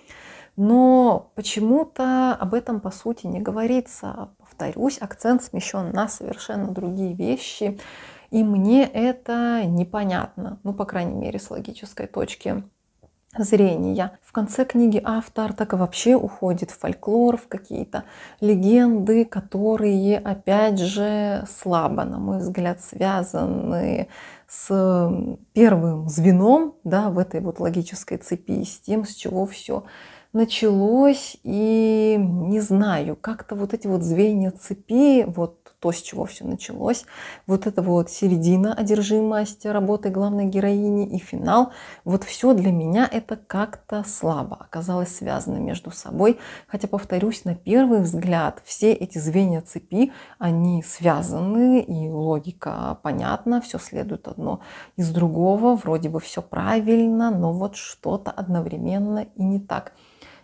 но почему-то об этом, по сути, не говорится. Повторюсь, акцент смещен на совершенно другие вещи, и мне это непонятно, ну, по крайней мере, с логической точки зрения. В конце книги автор так и вообще уходит в фольклор, в какие-то легенды, которые, опять же, слабо, на мой взгляд, связаны с первым звеном да, в этой вот логической цепи, с тем, с чего все началось, и не знаю, как-то вот эти вот звенья цепи, вот то, с чего все началось, вот эта вот середина, одержимость работы главной героини и финал, вот все для меня это как-то слабо оказалось связано между собой, хотя, повторюсь, на первый взгляд все эти звенья цепи, они связаны, и логика понятна, все следует одно из другого, вроде бы все правильно, но вот что-то одновременно и не так.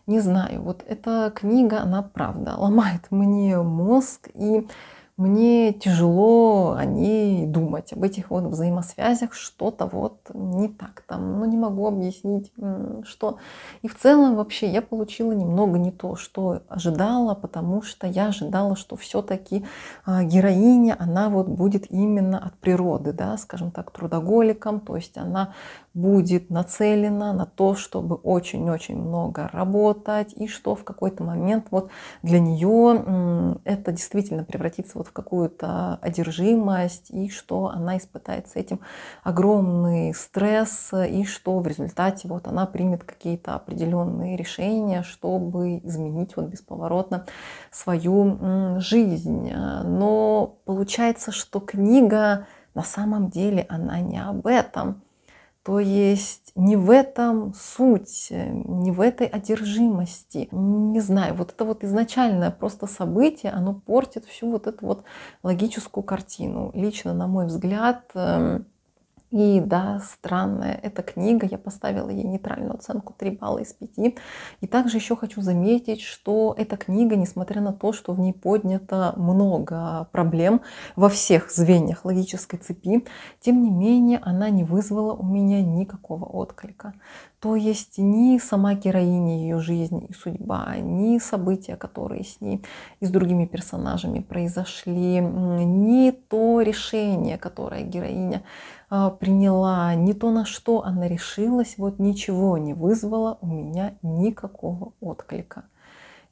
Не знаю, вот эта книга, она правда ломает мне мозг и мне тяжело о ней думать, об этих вот взаимосвязях, что-то вот не так там, ну не могу объяснить, что. И в целом вообще я получила немного не то, что ожидала, потому что я ожидала, что все-таки а, героиня, она вот будет именно от природы, да, скажем так, трудоголиком, то есть она будет нацелена на то, чтобы очень-очень много работать, и что в какой-то момент вот для нее это действительно превратится вот в какую-то одержимость, и что она испытает с этим огромный стресс, и что в результате вот она примет какие-то определенные решения, чтобы изменить вот бесповоротно свою жизнь. Но получается, что книга на самом деле она не об этом. То есть не в этом суть, не в этой одержимости. Не знаю, вот это вот изначальное просто событие, оно портит всю вот эту вот логическую картину. Лично, на мой взгляд, эм, и да, странная эта книга, я поставила ей нейтральную оценку 3 балла из 5. И также еще хочу заметить, что эта книга, несмотря на то, что в ней поднято много проблем во всех звеньях логической цепи, тем не менее она не вызвала у меня никакого отклика. То есть ни сама героиня ее жизни и судьба, ни события, которые с ней и с другими персонажами произошли, ни то решение, которое героиня а, приняла, не то на что она решилась, вот ничего не вызвало у меня никакого отклика.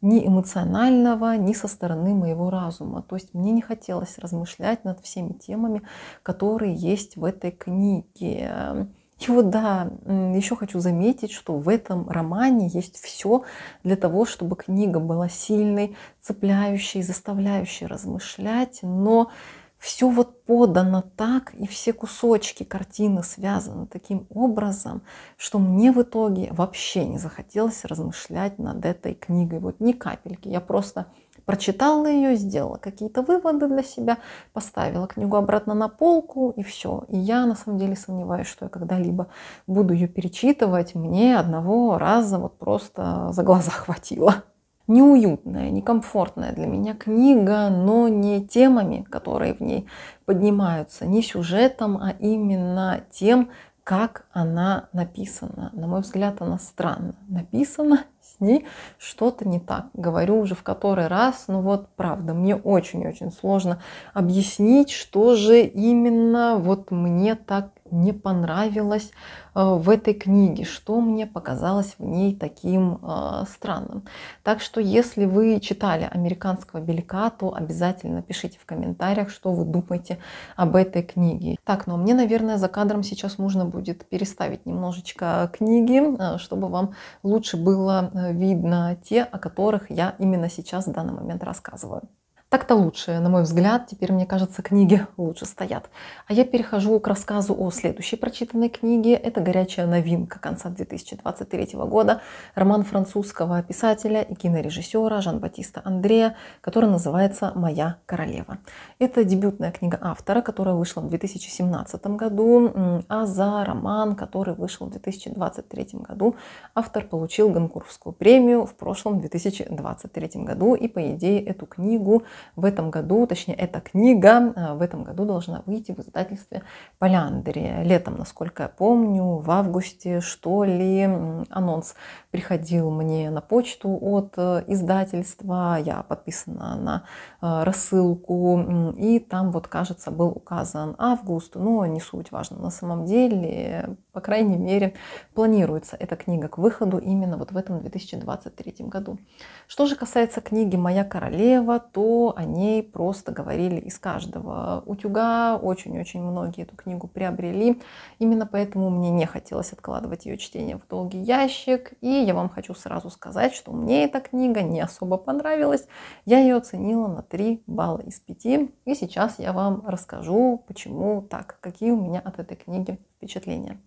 Ни эмоционального, ни со стороны моего разума. То есть мне не хотелось размышлять над всеми темами, которые есть в этой книге. И вот да, еще хочу заметить, что в этом романе есть все для того, чтобы книга была сильной, цепляющей, заставляющей размышлять, но все вот подано так, и все кусочки картины связаны таким образом, что мне в итоге вообще не захотелось размышлять над этой книгой. Вот ни капельки. Я просто прочитала ее, сделала какие-то выводы для себя, поставила книгу обратно на полку и все. И я на самом деле сомневаюсь, что я когда-либо буду ее перечитывать. Мне одного раза вот просто за глаза хватило неуютная, некомфортная для меня книга, но не темами, которые в ней поднимаются, не сюжетом, а именно тем, как она написана. На мой взгляд, она странно написана, с ней что-то не так. Говорю уже в который раз, но вот правда, мне очень-очень сложно объяснить, что же именно вот мне так не понравилось э, в этой книге, что мне показалось в ней таким э, странным. Так что, если вы читали «Американского белика, то обязательно пишите в комментариях, что вы думаете об этой книге. Так, ну а мне, наверное, за кадром сейчас нужно будет переставить немножечко книги, э, чтобы вам лучше было видно те, о которых я именно сейчас в данный момент рассказываю. Так-то лучше, на мой взгляд, теперь, мне кажется, книги лучше стоят. А я перехожу к рассказу о следующей прочитанной книге. Это «Горячая новинка» конца 2023 года. Роман французского писателя и кинорежиссера Жан-Батиста Андрея, который называется «Моя королева». Это дебютная книга автора, которая вышла в 2017 году, а за роман, который вышел в 2023 году, автор получил Гонкурскую премию в прошлом 2023 году. И, по идее, эту книгу – в этом году, точнее, эта книга а, в этом году должна выйти в издательстве Поляндри. Летом, насколько я помню, в августе, что ли, анонс приходил мне на почту от э, издательства. Я подписана на э, рассылку. И там вот, кажется, был указан август, но не суть важно. На самом деле по крайней мере, планируется эта книга к выходу именно вот в этом 2023 году. Что же касается книги «Моя королева», то о ней просто говорили из каждого утюга. Очень-очень многие эту книгу приобрели. Именно поэтому мне не хотелось откладывать ее чтение в долгий ящик. И я вам хочу сразу сказать, что мне эта книга не особо понравилась. Я ее оценила на 3 балла из 5. И сейчас я вам расскажу, почему так, какие у меня от этой книги впечатление.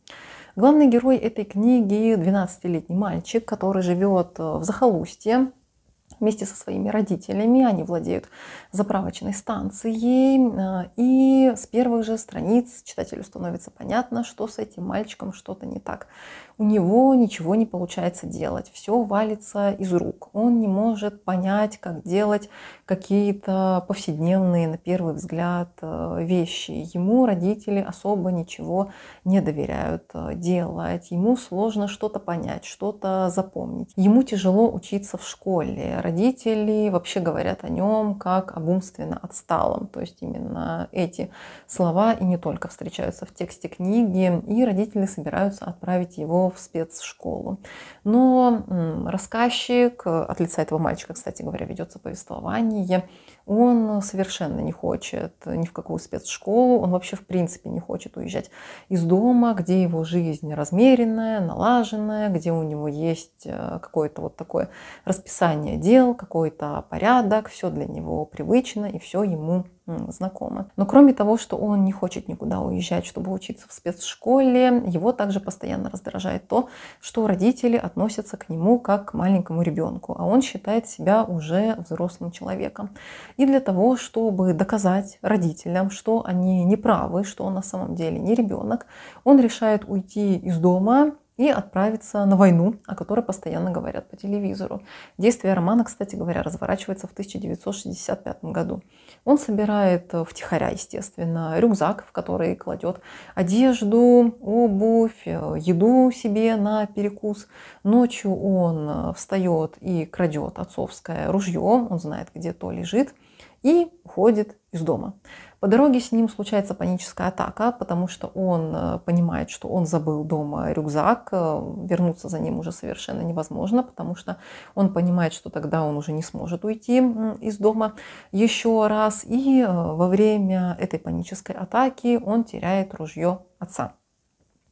Главный герой этой книги – 12-летний мальчик, который живет э, в захолустье, вместе со своими родителями. Они владеют заправочной станцией. Э, и с первых же страниц читателю становится понятно, что с этим мальчиком что-то не так у него ничего не получается делать, все валится из рук, он не может понять, как делать какие-то повседневные, на первый взгляд, э, вещи. Ему родители особо ничего не доверяют э, делать, ему сложно что-то понять, что-то запомнить. Ему тяжело учиться в школе, родители вообще говорят о нем как об умственно отсталом, то есть именно эти слова и не только встречаются в тексте книги, и родители собираются отправить его в спецшколу. Но рассказчик, э, от лица этого мальчика, кстати говоря, ведется повествование, он совершенно не хочет ни в какую спецшколу, он вообще в принципе не хочет уезжать из дома, где его жизнь размеренная, налаженная, где у него есть э, какое-то вот такое расписание дел, какой-то порядок, все для него привычно и все ему знакомы. Но кроме того, что он не хочет никуда уезжать, чтобы учиться в спецшколе, его также постоянно раздражает то, что родители относятся к нему как к маленькому ребенку, а он считает себя уже взрослым человеком. И для того, чтобы доказать родителям, что они не правы, что он на самом деле не ребенок, он решает уйти из дома, и отправиться на войну, о которой постоянно говорят по телевизору. Действие романа, кстати говоря, разворачивается в 1965 году. Он собирает э, втихаря, естественно, рюкзак, в который кладет одежду, обувь, э, еду себе на перекус. Ночью он э, встает и крадет отцовское ружье, он знает, где то лежит, и уходит из дома. По дороге с ним случается паническая атака, потому что он э, понимает, что он забыл дома рюкзак, э, вернуться за ним уже совершенно невозможно, потому что он понимает, что тогда он уже не сможет уйти из дома еще раз. И э, во время этой панической атаки он теряет ружье отца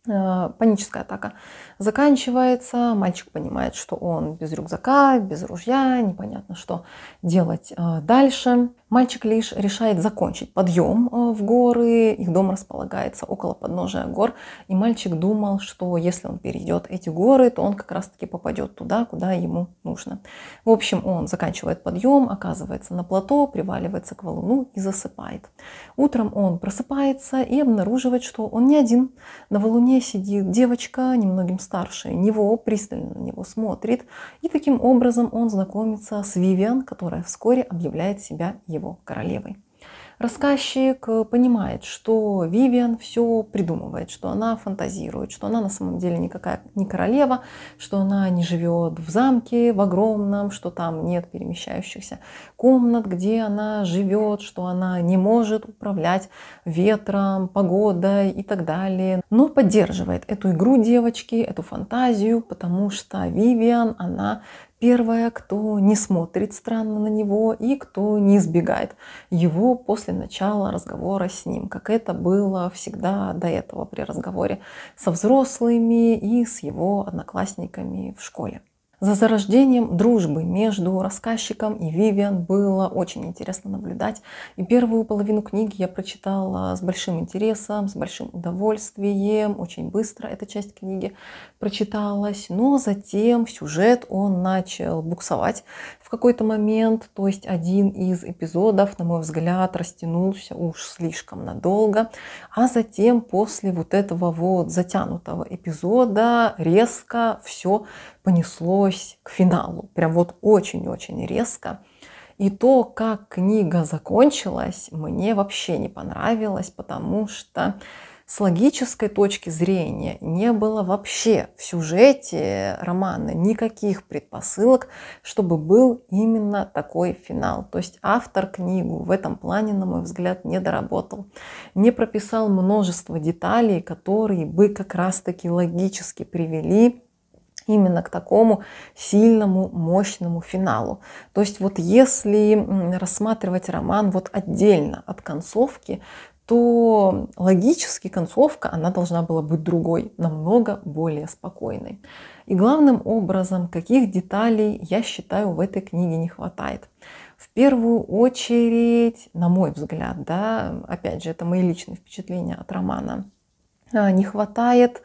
паническая атака заканчивается, мальчик понимает, что он без рюкзака, без ружья, непонятно, что делать дальше. Мальчик лишь решает закончить подъем э, в горы, их дом располагается около подножия гор, и мальчик думал, что если он перейдет эти горы, то он как раз-таки попадет туда, куда ему нужно. В общем, он заканчивает подъем, оказывается на плато, приваливается к валуну и засыпает. Утром он просыпается и обнаруживает, что он не один. На валуне сидит девочка, немногим старше него, пристально на него смотрит, и таким образом он знакомится с Вивиан, которая вскоре объявляет себя его его королевой. Рассказчик э, понимает, что Вивиан все придумывает, что она фантазирует, что она на самом деле никакая не королева, что она не живет в замке в огромном, что там нет перемещающихся комнат, где она живет, что она не может управлять ветром, погодой и так далее. Но поддерживает эту игру девочки, эту фантазию, потому что Вивиан, она первая, кто не смотрит странно на него и кто не избегает его после начала разговора с ним, как это было всегда до этого при разговоре со взрослыми и с его одноклассниками в школе. За зарождением дружбы между рассказчиком и Вивиан было очень интересно наблюдать. И первую половину книги я прочитала с большим интересом, с большим удовольствием, очень быстро эта часть книги прочиталась. Но затем сюжет, он начал буксовать. В в какой-то момент, то есть один из эпизодов, на мой взгляд, растянулся уж слишком надолго, а затем после вот этого вот затянутого эпизода резко все понеслось к финалу, прям вот очень-очень резко. И то, как книга закончилась, мне вообще не понравилось, потому что с логической точки зрения не было вообще в сюжете романа никаких предпосылок, чтобы был именно такой финал. То есть автор книгу в этом плане, на мой взгляд, не доработал. Не прописал множество деталей, которые бы как раз-таки логически привели именно к такому сильному, мощному финалу. То есть вот если рассматривать роман вот отдельно от концовки, то логически концовка, она должна была быть другой, намного более спокойной. И главным образом, каких деталей, я считаю, в этой книге не хватает. В первую очередь, на мой взгляд, да, опять же, это мои личные впечатления от романа, а, не хватает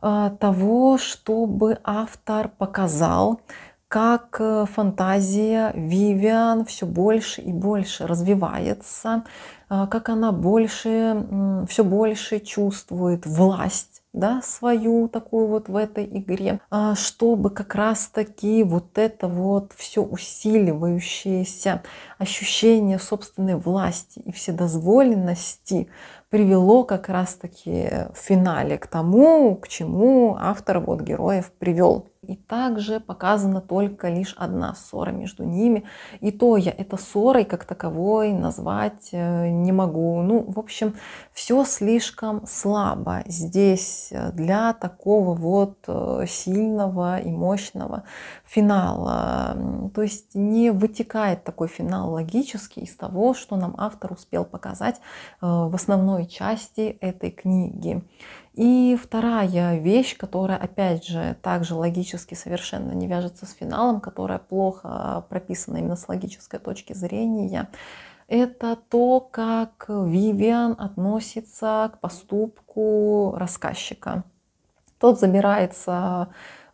а, того, чтобы автор показал, как э, фантазия Вивиан все больше и больше развивается, а, как она больше, все больше чувствует власть да, свою такую вот в этой игре, а, чтобы как раз-таки вот это вот все усиливающееся ощущение собственной власти и вседозволенности привело как раз-таки в финале к тому, к чему автор вот героев привел. И также показана только лишь одна ссора между ними. И то я это ссорой как таковой назвать э, не могу. Ну, в общем, все слишком слабо здесь э, для такого вот э, сильного и мощного финала. То есть не вытекает такой финал логически из того, что нам автор успел показать в основной части этой книги. И вторая вещь, которая, опять же, также логически совершенно не вяжется с финалом, которая плохо прописана именно с логической точки зрения, это то, как Вивиан относится к поступку рассказчика. Тот забирается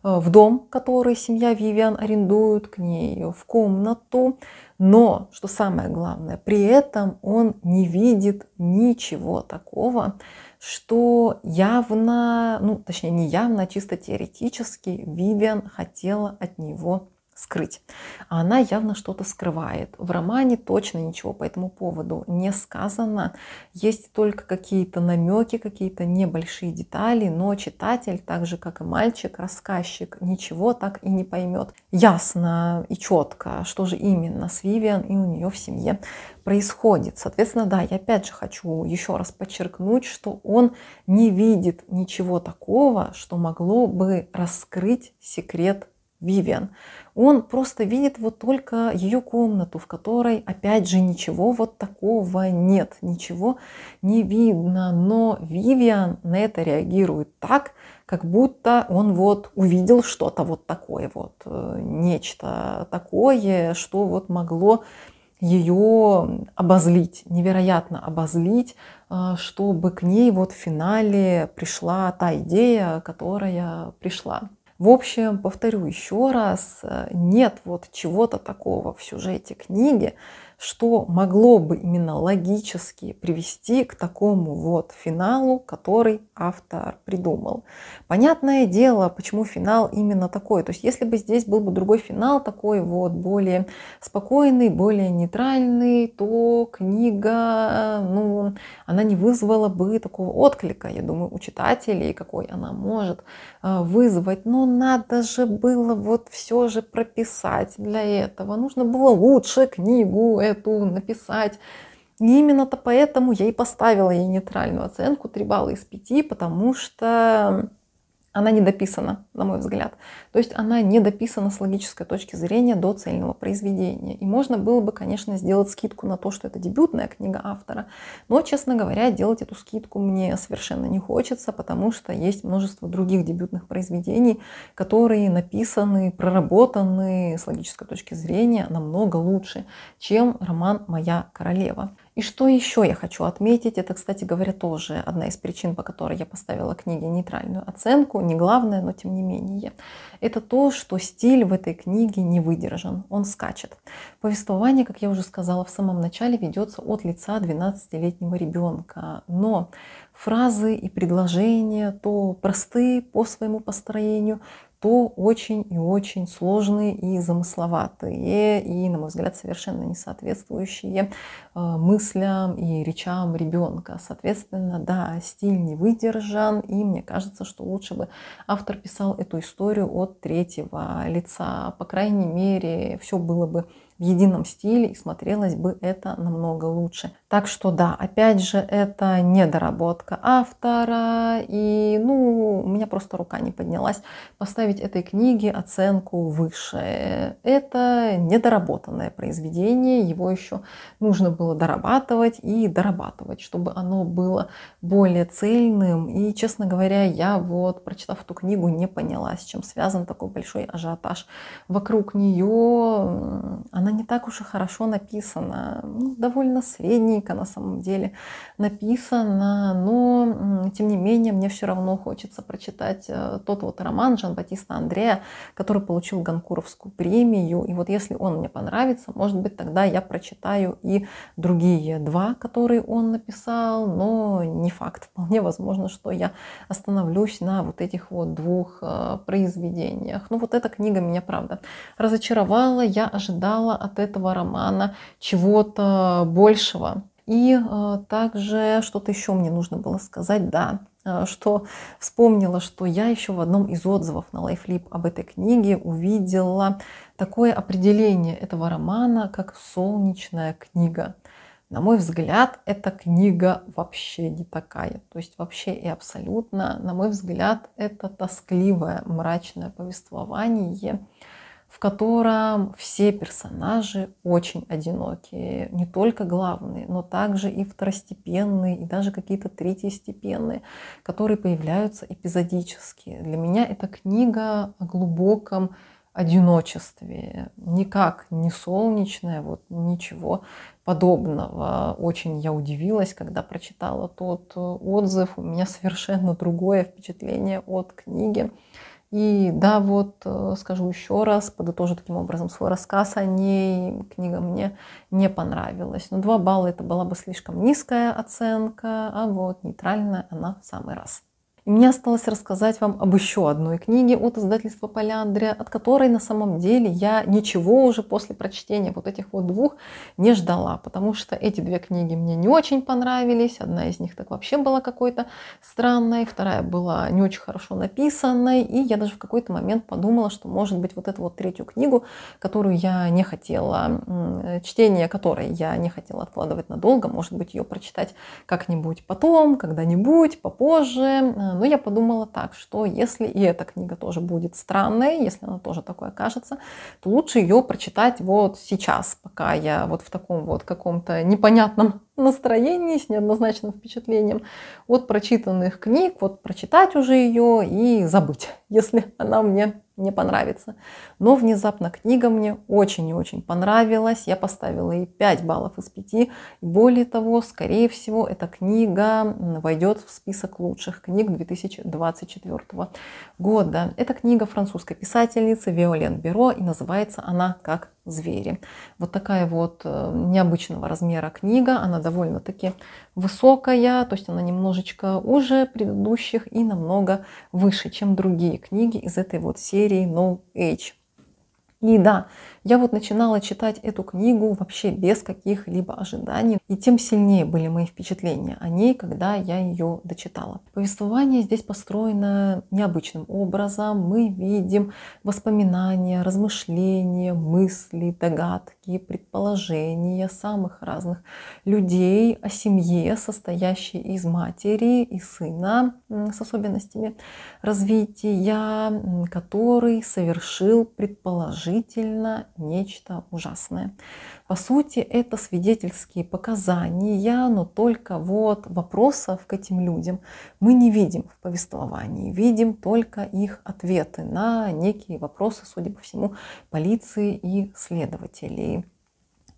э, в дом, который семья Вивиан арендует к ней, в комнату. Но, что самое главное, при этом он не видит ничего такого, что явно, ну точнее не явно, а чисто теоретически Вивиан хотела от него скрыть. А она явно что-то скрывает. В романе точно ничего по этому поводу не сказано. Есть только какие-то намеки, какие-то небольшие детали, но читатель, так же как и мальчик, рассказчик, ничего так и не поймет. Ясно и четко, что же именно с Вивиан и у нее в семье происходит. Соответственно, да, я опять же хочу еще раз подчеркнуть, что он не видит ничего такого, что могло бы раскрыть секрет Вивиан. Он просто видит вот только ее комнату, в которой, опять же, ничего вот такого нет, ничего не видно. Но Вивиан на это реагирует так, как будто он вот увидел что-то вот такое вот, э, нечто такое, что вот могло ее обозлить, невероятно обозлить, э, чтобы к ней вот в финале пришла та идея, которая пришла. В общем, повторю еще раз, э, нет вот чего-то такого в сюжете книги, что могло бы именно логически привести к такому вот финалу, который автор придумал. Понятное дело, почему финал именно такой. То есть если бы здесь был бы другой финал, такой вот более спокойный, более нейтральный, то книга, ну, она не вызвала бы такого отклика, я думаю, у читателей, какой она может а, вызвать. Но надо же было вот все же прописать для этого. Нужно было лучше книгу эту написать. И именно-то поэтому я и поставила ей нейтральную оценку 3 балла из 5, потому что она не дописана, на мой взгляд. То есть она не дописана с логической точки зрения до цельного произведения. И можно было бы, конечно, сделать скидку на то, что это дебютная книга автора. Но, честно говоря, делать эту скидку мне совершенно не хочется, потому что есть множество других дебютных произведений, которые написаны, проработаны с логической точки зрения намного лучше, чем роман «Моя королева». И что еще я хочу отметить, это, кстати говоря, тоже одна из причин, по которой я поставила книге нейтральную оценку, не главное, но тем не менее, это то, что стиль в этой книге не выдержан, он скачет. Повествование, как я уже сказала в самом начале, ведется от лица 12-летнего ребенка, но фразы и предложения то простые по своему построению, то очень и очень сложные и замысловатые, и, на мой взгляд, совершенно не соответствующие э, мыслям и речам ребенка. Соответственно, да, стиль не выдержан, и мне кажется, что лучше бы автор писал эту историю от третьего лица. По крайней мере, все было бы в едином стиле и смотрелось бы это намного лучше. Так что да, опять же, это недоработка автора и, ну, у меня просто рука не поднялась поставить этой книге оценку выше. Это недоработанное произведение, его еще нужно было дорабатывать и дорабатывать, чтобы оно было более цельным. И, честно говоря, я вот, прочитав эту книгу, не поняла, с чем связан такой большой ажиотаж вокруг нее. Она не так уж и хорошо написана. Ну, довольно средненько на самом деле написана, но тем не менее мне все равно хочется прочитать э, тот вот роман Жан-Батиста Андрея, который получил Ганкуровскую премию. И вот если он мне понравится, может быть, тогда я прочитаю и другие два, которые он написал, но не факт. Вполне возможно, что я остановлюсь на вот этих вот двух э, произведениях. Но ну, вот эта книга меня, правда, разочаровала. Я ожидала от этого романа чего-то большего. И э, также что-то еще мне нужно было сказать, да, э, что вспомнила, что я еще в одном из отзывов на LifeLip об этой книге увидела такое определение этого романа, как «Солнечная книга». На мой взгляд, эта книга вообще не такая. То есть вообще и абсолютно, на мой взгляд, это тоскливое, мрачное повествование, в котором все персонажи очень одинокие, не только главные, но также и второстепенные, и даже какие-то третьестепенные, которые появляются эпизодически. Для меня эта книга о глубоком одиночестве, никак не солнечная, вот ничего подобного. Очень я удивилась, когда прочитала тот э, отзыв, у меня совершенно другое впечатление от книги. И да, вот э, скажу еще раз, подытожу таким образом свой рассказ о ней. Книга мне не понравилась. Но 2 балла это была бы слишком низкая оценка, а вот нейтральная она в самый раз. И мне осталось рассказать вам об еще одной книге от издательства Поляндрия, от которой на самом деле я ничего уже после прочтения вот этих вот двух не ждала, потому что эти две книги мне не очень понравились. Одна из них так вообще была какой-то странной, вторая была не очень хорошо написанной, и я даже в какой-то момент подумала, что может быть вот эту вот третью книгу, которую я не хотела, чтение которой я не хотела откладывать надолго, может быть ее прочитать как-нибудь потом, когда-нибудь, попозже, но я подумала так, что если и эта книга тоже будет странной, если она тоже такое окажется, то лучше ее прочитать вот сейчас, пока я вот в таком вот каком-то непонятном настроении, с неоднозначным впечатлением от прочитанных книг, вот прочитать уже ее и забыть, если она мне не понравится. Но внезапно книга мне очень и очень понравилась. Я поставила ей 5 баллов из 5. Более того, скорее всего, эта книга войдет в список лучших книг 2024 года. Это книга французской писательницы Виолен Беро и называется она «Как звери. Вот такая вот э, необычного размера книга. Она довольно-таки высокая, то есть она немножечко уже предыдущих и намного выше, чем другие книги из этой вот серии No ну, Age. И да, я вот начинала читать эту книгу вообще без каких-либо ожиданий, и тем сильнее были мои впечатления о ней, когда я ее дочитала. Повествование здесь построено необычным образом. Мы видим воспоминания, размышления, мысли, догадки, предположения самых разных людей о семье, состоящей из матери и сына с особенностями развития, который совершил предположительно нечто ужасное. По сути, это свидетельские показания, но только вот вопросов к этим людям мы не видим в повествовании. Видим только их ответы на некие вопросы, судя по всему, полиции и следователей.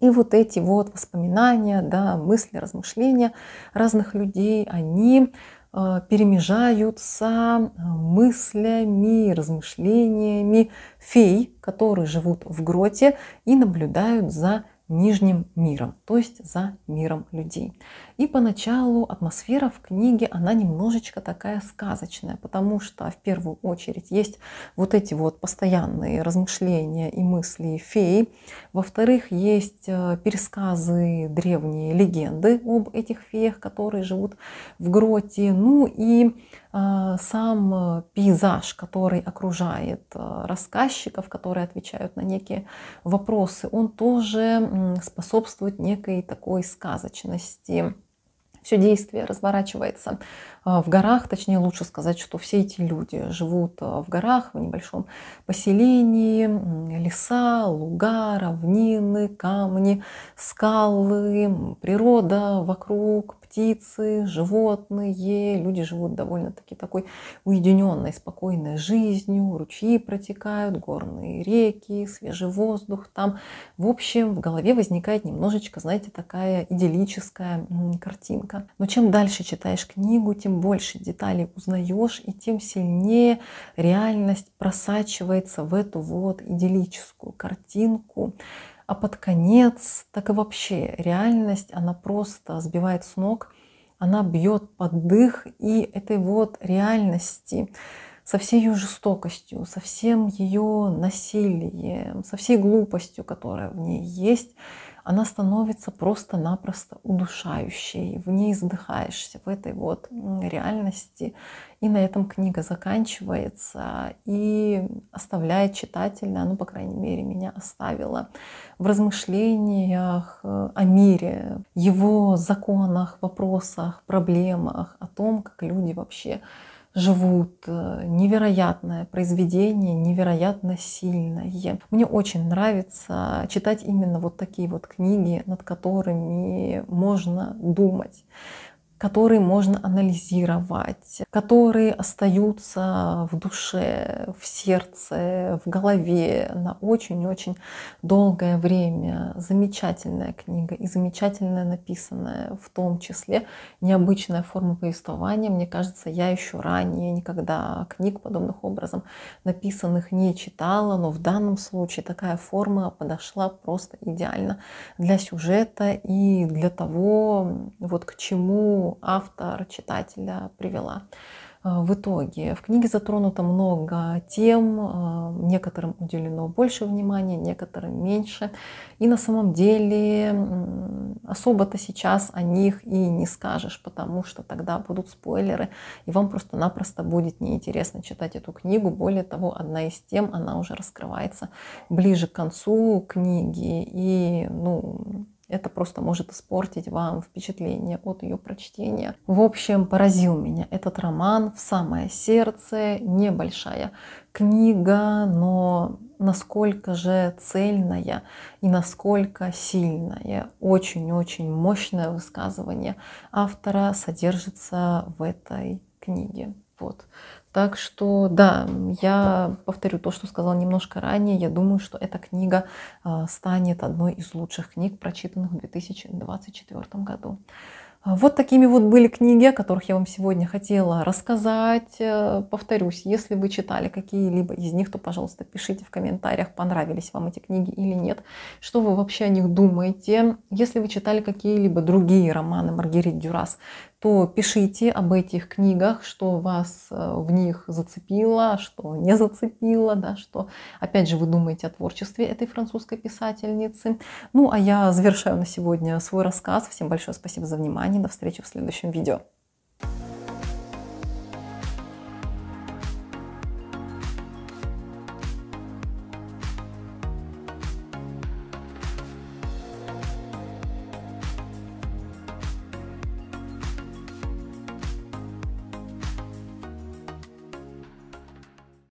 И вот эти вот воспоминания, да, мысли, размышления разных людей, они Э, перемежаются э, мыслями, размышлениями фей, которые живут в гроте и наблюдают за нижним миром, то есть за миром людей. И поначалу атмосфера в книге, она немножечко такая сказочная, потому что в первую очередь есть вот эти вот постоянные размышления и мысли феи. Во-вторых, есть э, пересказы древние легенды об этих феях, которые живут в гроте. Ну и а, сам э, пейзаж, который окружает э, рассказчиков, которые отвечают на некие вопросы, он тоже способствует некой такой сказочности. Все действие разворачивается э, в горах, точнее лучше сказать, что все эти люди живут в горах, в небольшом поселении, леса, луга, равнины, камни, скалы, природа вокруг, птицы, животные. Люди живут довольно-таки такой уединенной, спокойной жизнью. Ручьи протекают, горные реки, свежий воздух там. В общем, в голове возникает немножечко, знаете, такая идиллическая картинка. Но чем дальше читаешь книгу, тем больше деталей узнаешь, и тем сильнее реальность просачивается в эту вот идиллическую картинку а под конец, так и вообще реальность, она просто сбивает с ног, она бьет под дых и этой вот реальности со всей ее жестокостью, со всем ее насилием, со всей глупостью, которая в ней есть – она становится просто-напросто удушающей. В ней задыхаешься, в этой вот реальности. И на этом книга заканчивается и оставляет читателя, ну, по крайней мере, меня оставила в размышлениях э, о мире, его законах, вопросах, проблемах, о том, как люди вообще живут. Э, невероятное произведение, невероятно сильное. Мне очень нравится читать именно вот такие вот книги, над которыми можно думать которые можно анализировать, которые остаются в душе, в сердце, в голове на очень-очень долгое время. Замечательная книга и замечательная написанная, в том числе необычная форма повествования. Мне кажется, я еще ранее никогда книг подобных образом написанных не читала, но в данном случае такая форма подошла просто идеально для сюжета и для того, вот к чему автор, читателя привела. А, в итоге в книге затронуто много тем, а, некоторым уделено больше внимания, некоторым меньше. И на самом деле особо-то сейчас о них и не скажешь, потому что тогда будут спойлеры, и вам просто-напросто будет неинтересно читать эту книгу. Более того, одна из тем, она уже раскрывается ближе к концу книги, и ну, это просто может испортить вам впечатление от ее прочтения. В общем, поразил меня этот роман в самое сердце. Небольшая книга, но насколько же цельная и насколько сильная, очень-очень мощное высказывание автора содержится в этой книге. Вот. Так что да, я повторю то, что сказала немножко ранее. Я думаю, что эта книга а, станет одной из лучших книг, прочитанных в 2024 году. А, вот такими вот были книги, о которых я вам сегодня хотела рассказать. Э, повторюсь, если вы читали какие-либо из них, то, пожалуйста, пишите в комментариях, понравились вам эти книги или нет, что вы вообще о них думаете. Если вы читали какие-либо другие романы Маргарит Дюрас, то пишите об этих книгах, что вас э, в них зацепило, что не зацепило, да, что, опять же, вы думаете о творчестве этой французской писательницы. Ну, а я завершаю на сегодня свой рассказ. Всем большое спасибо за внимание. До встречи в следующем видео.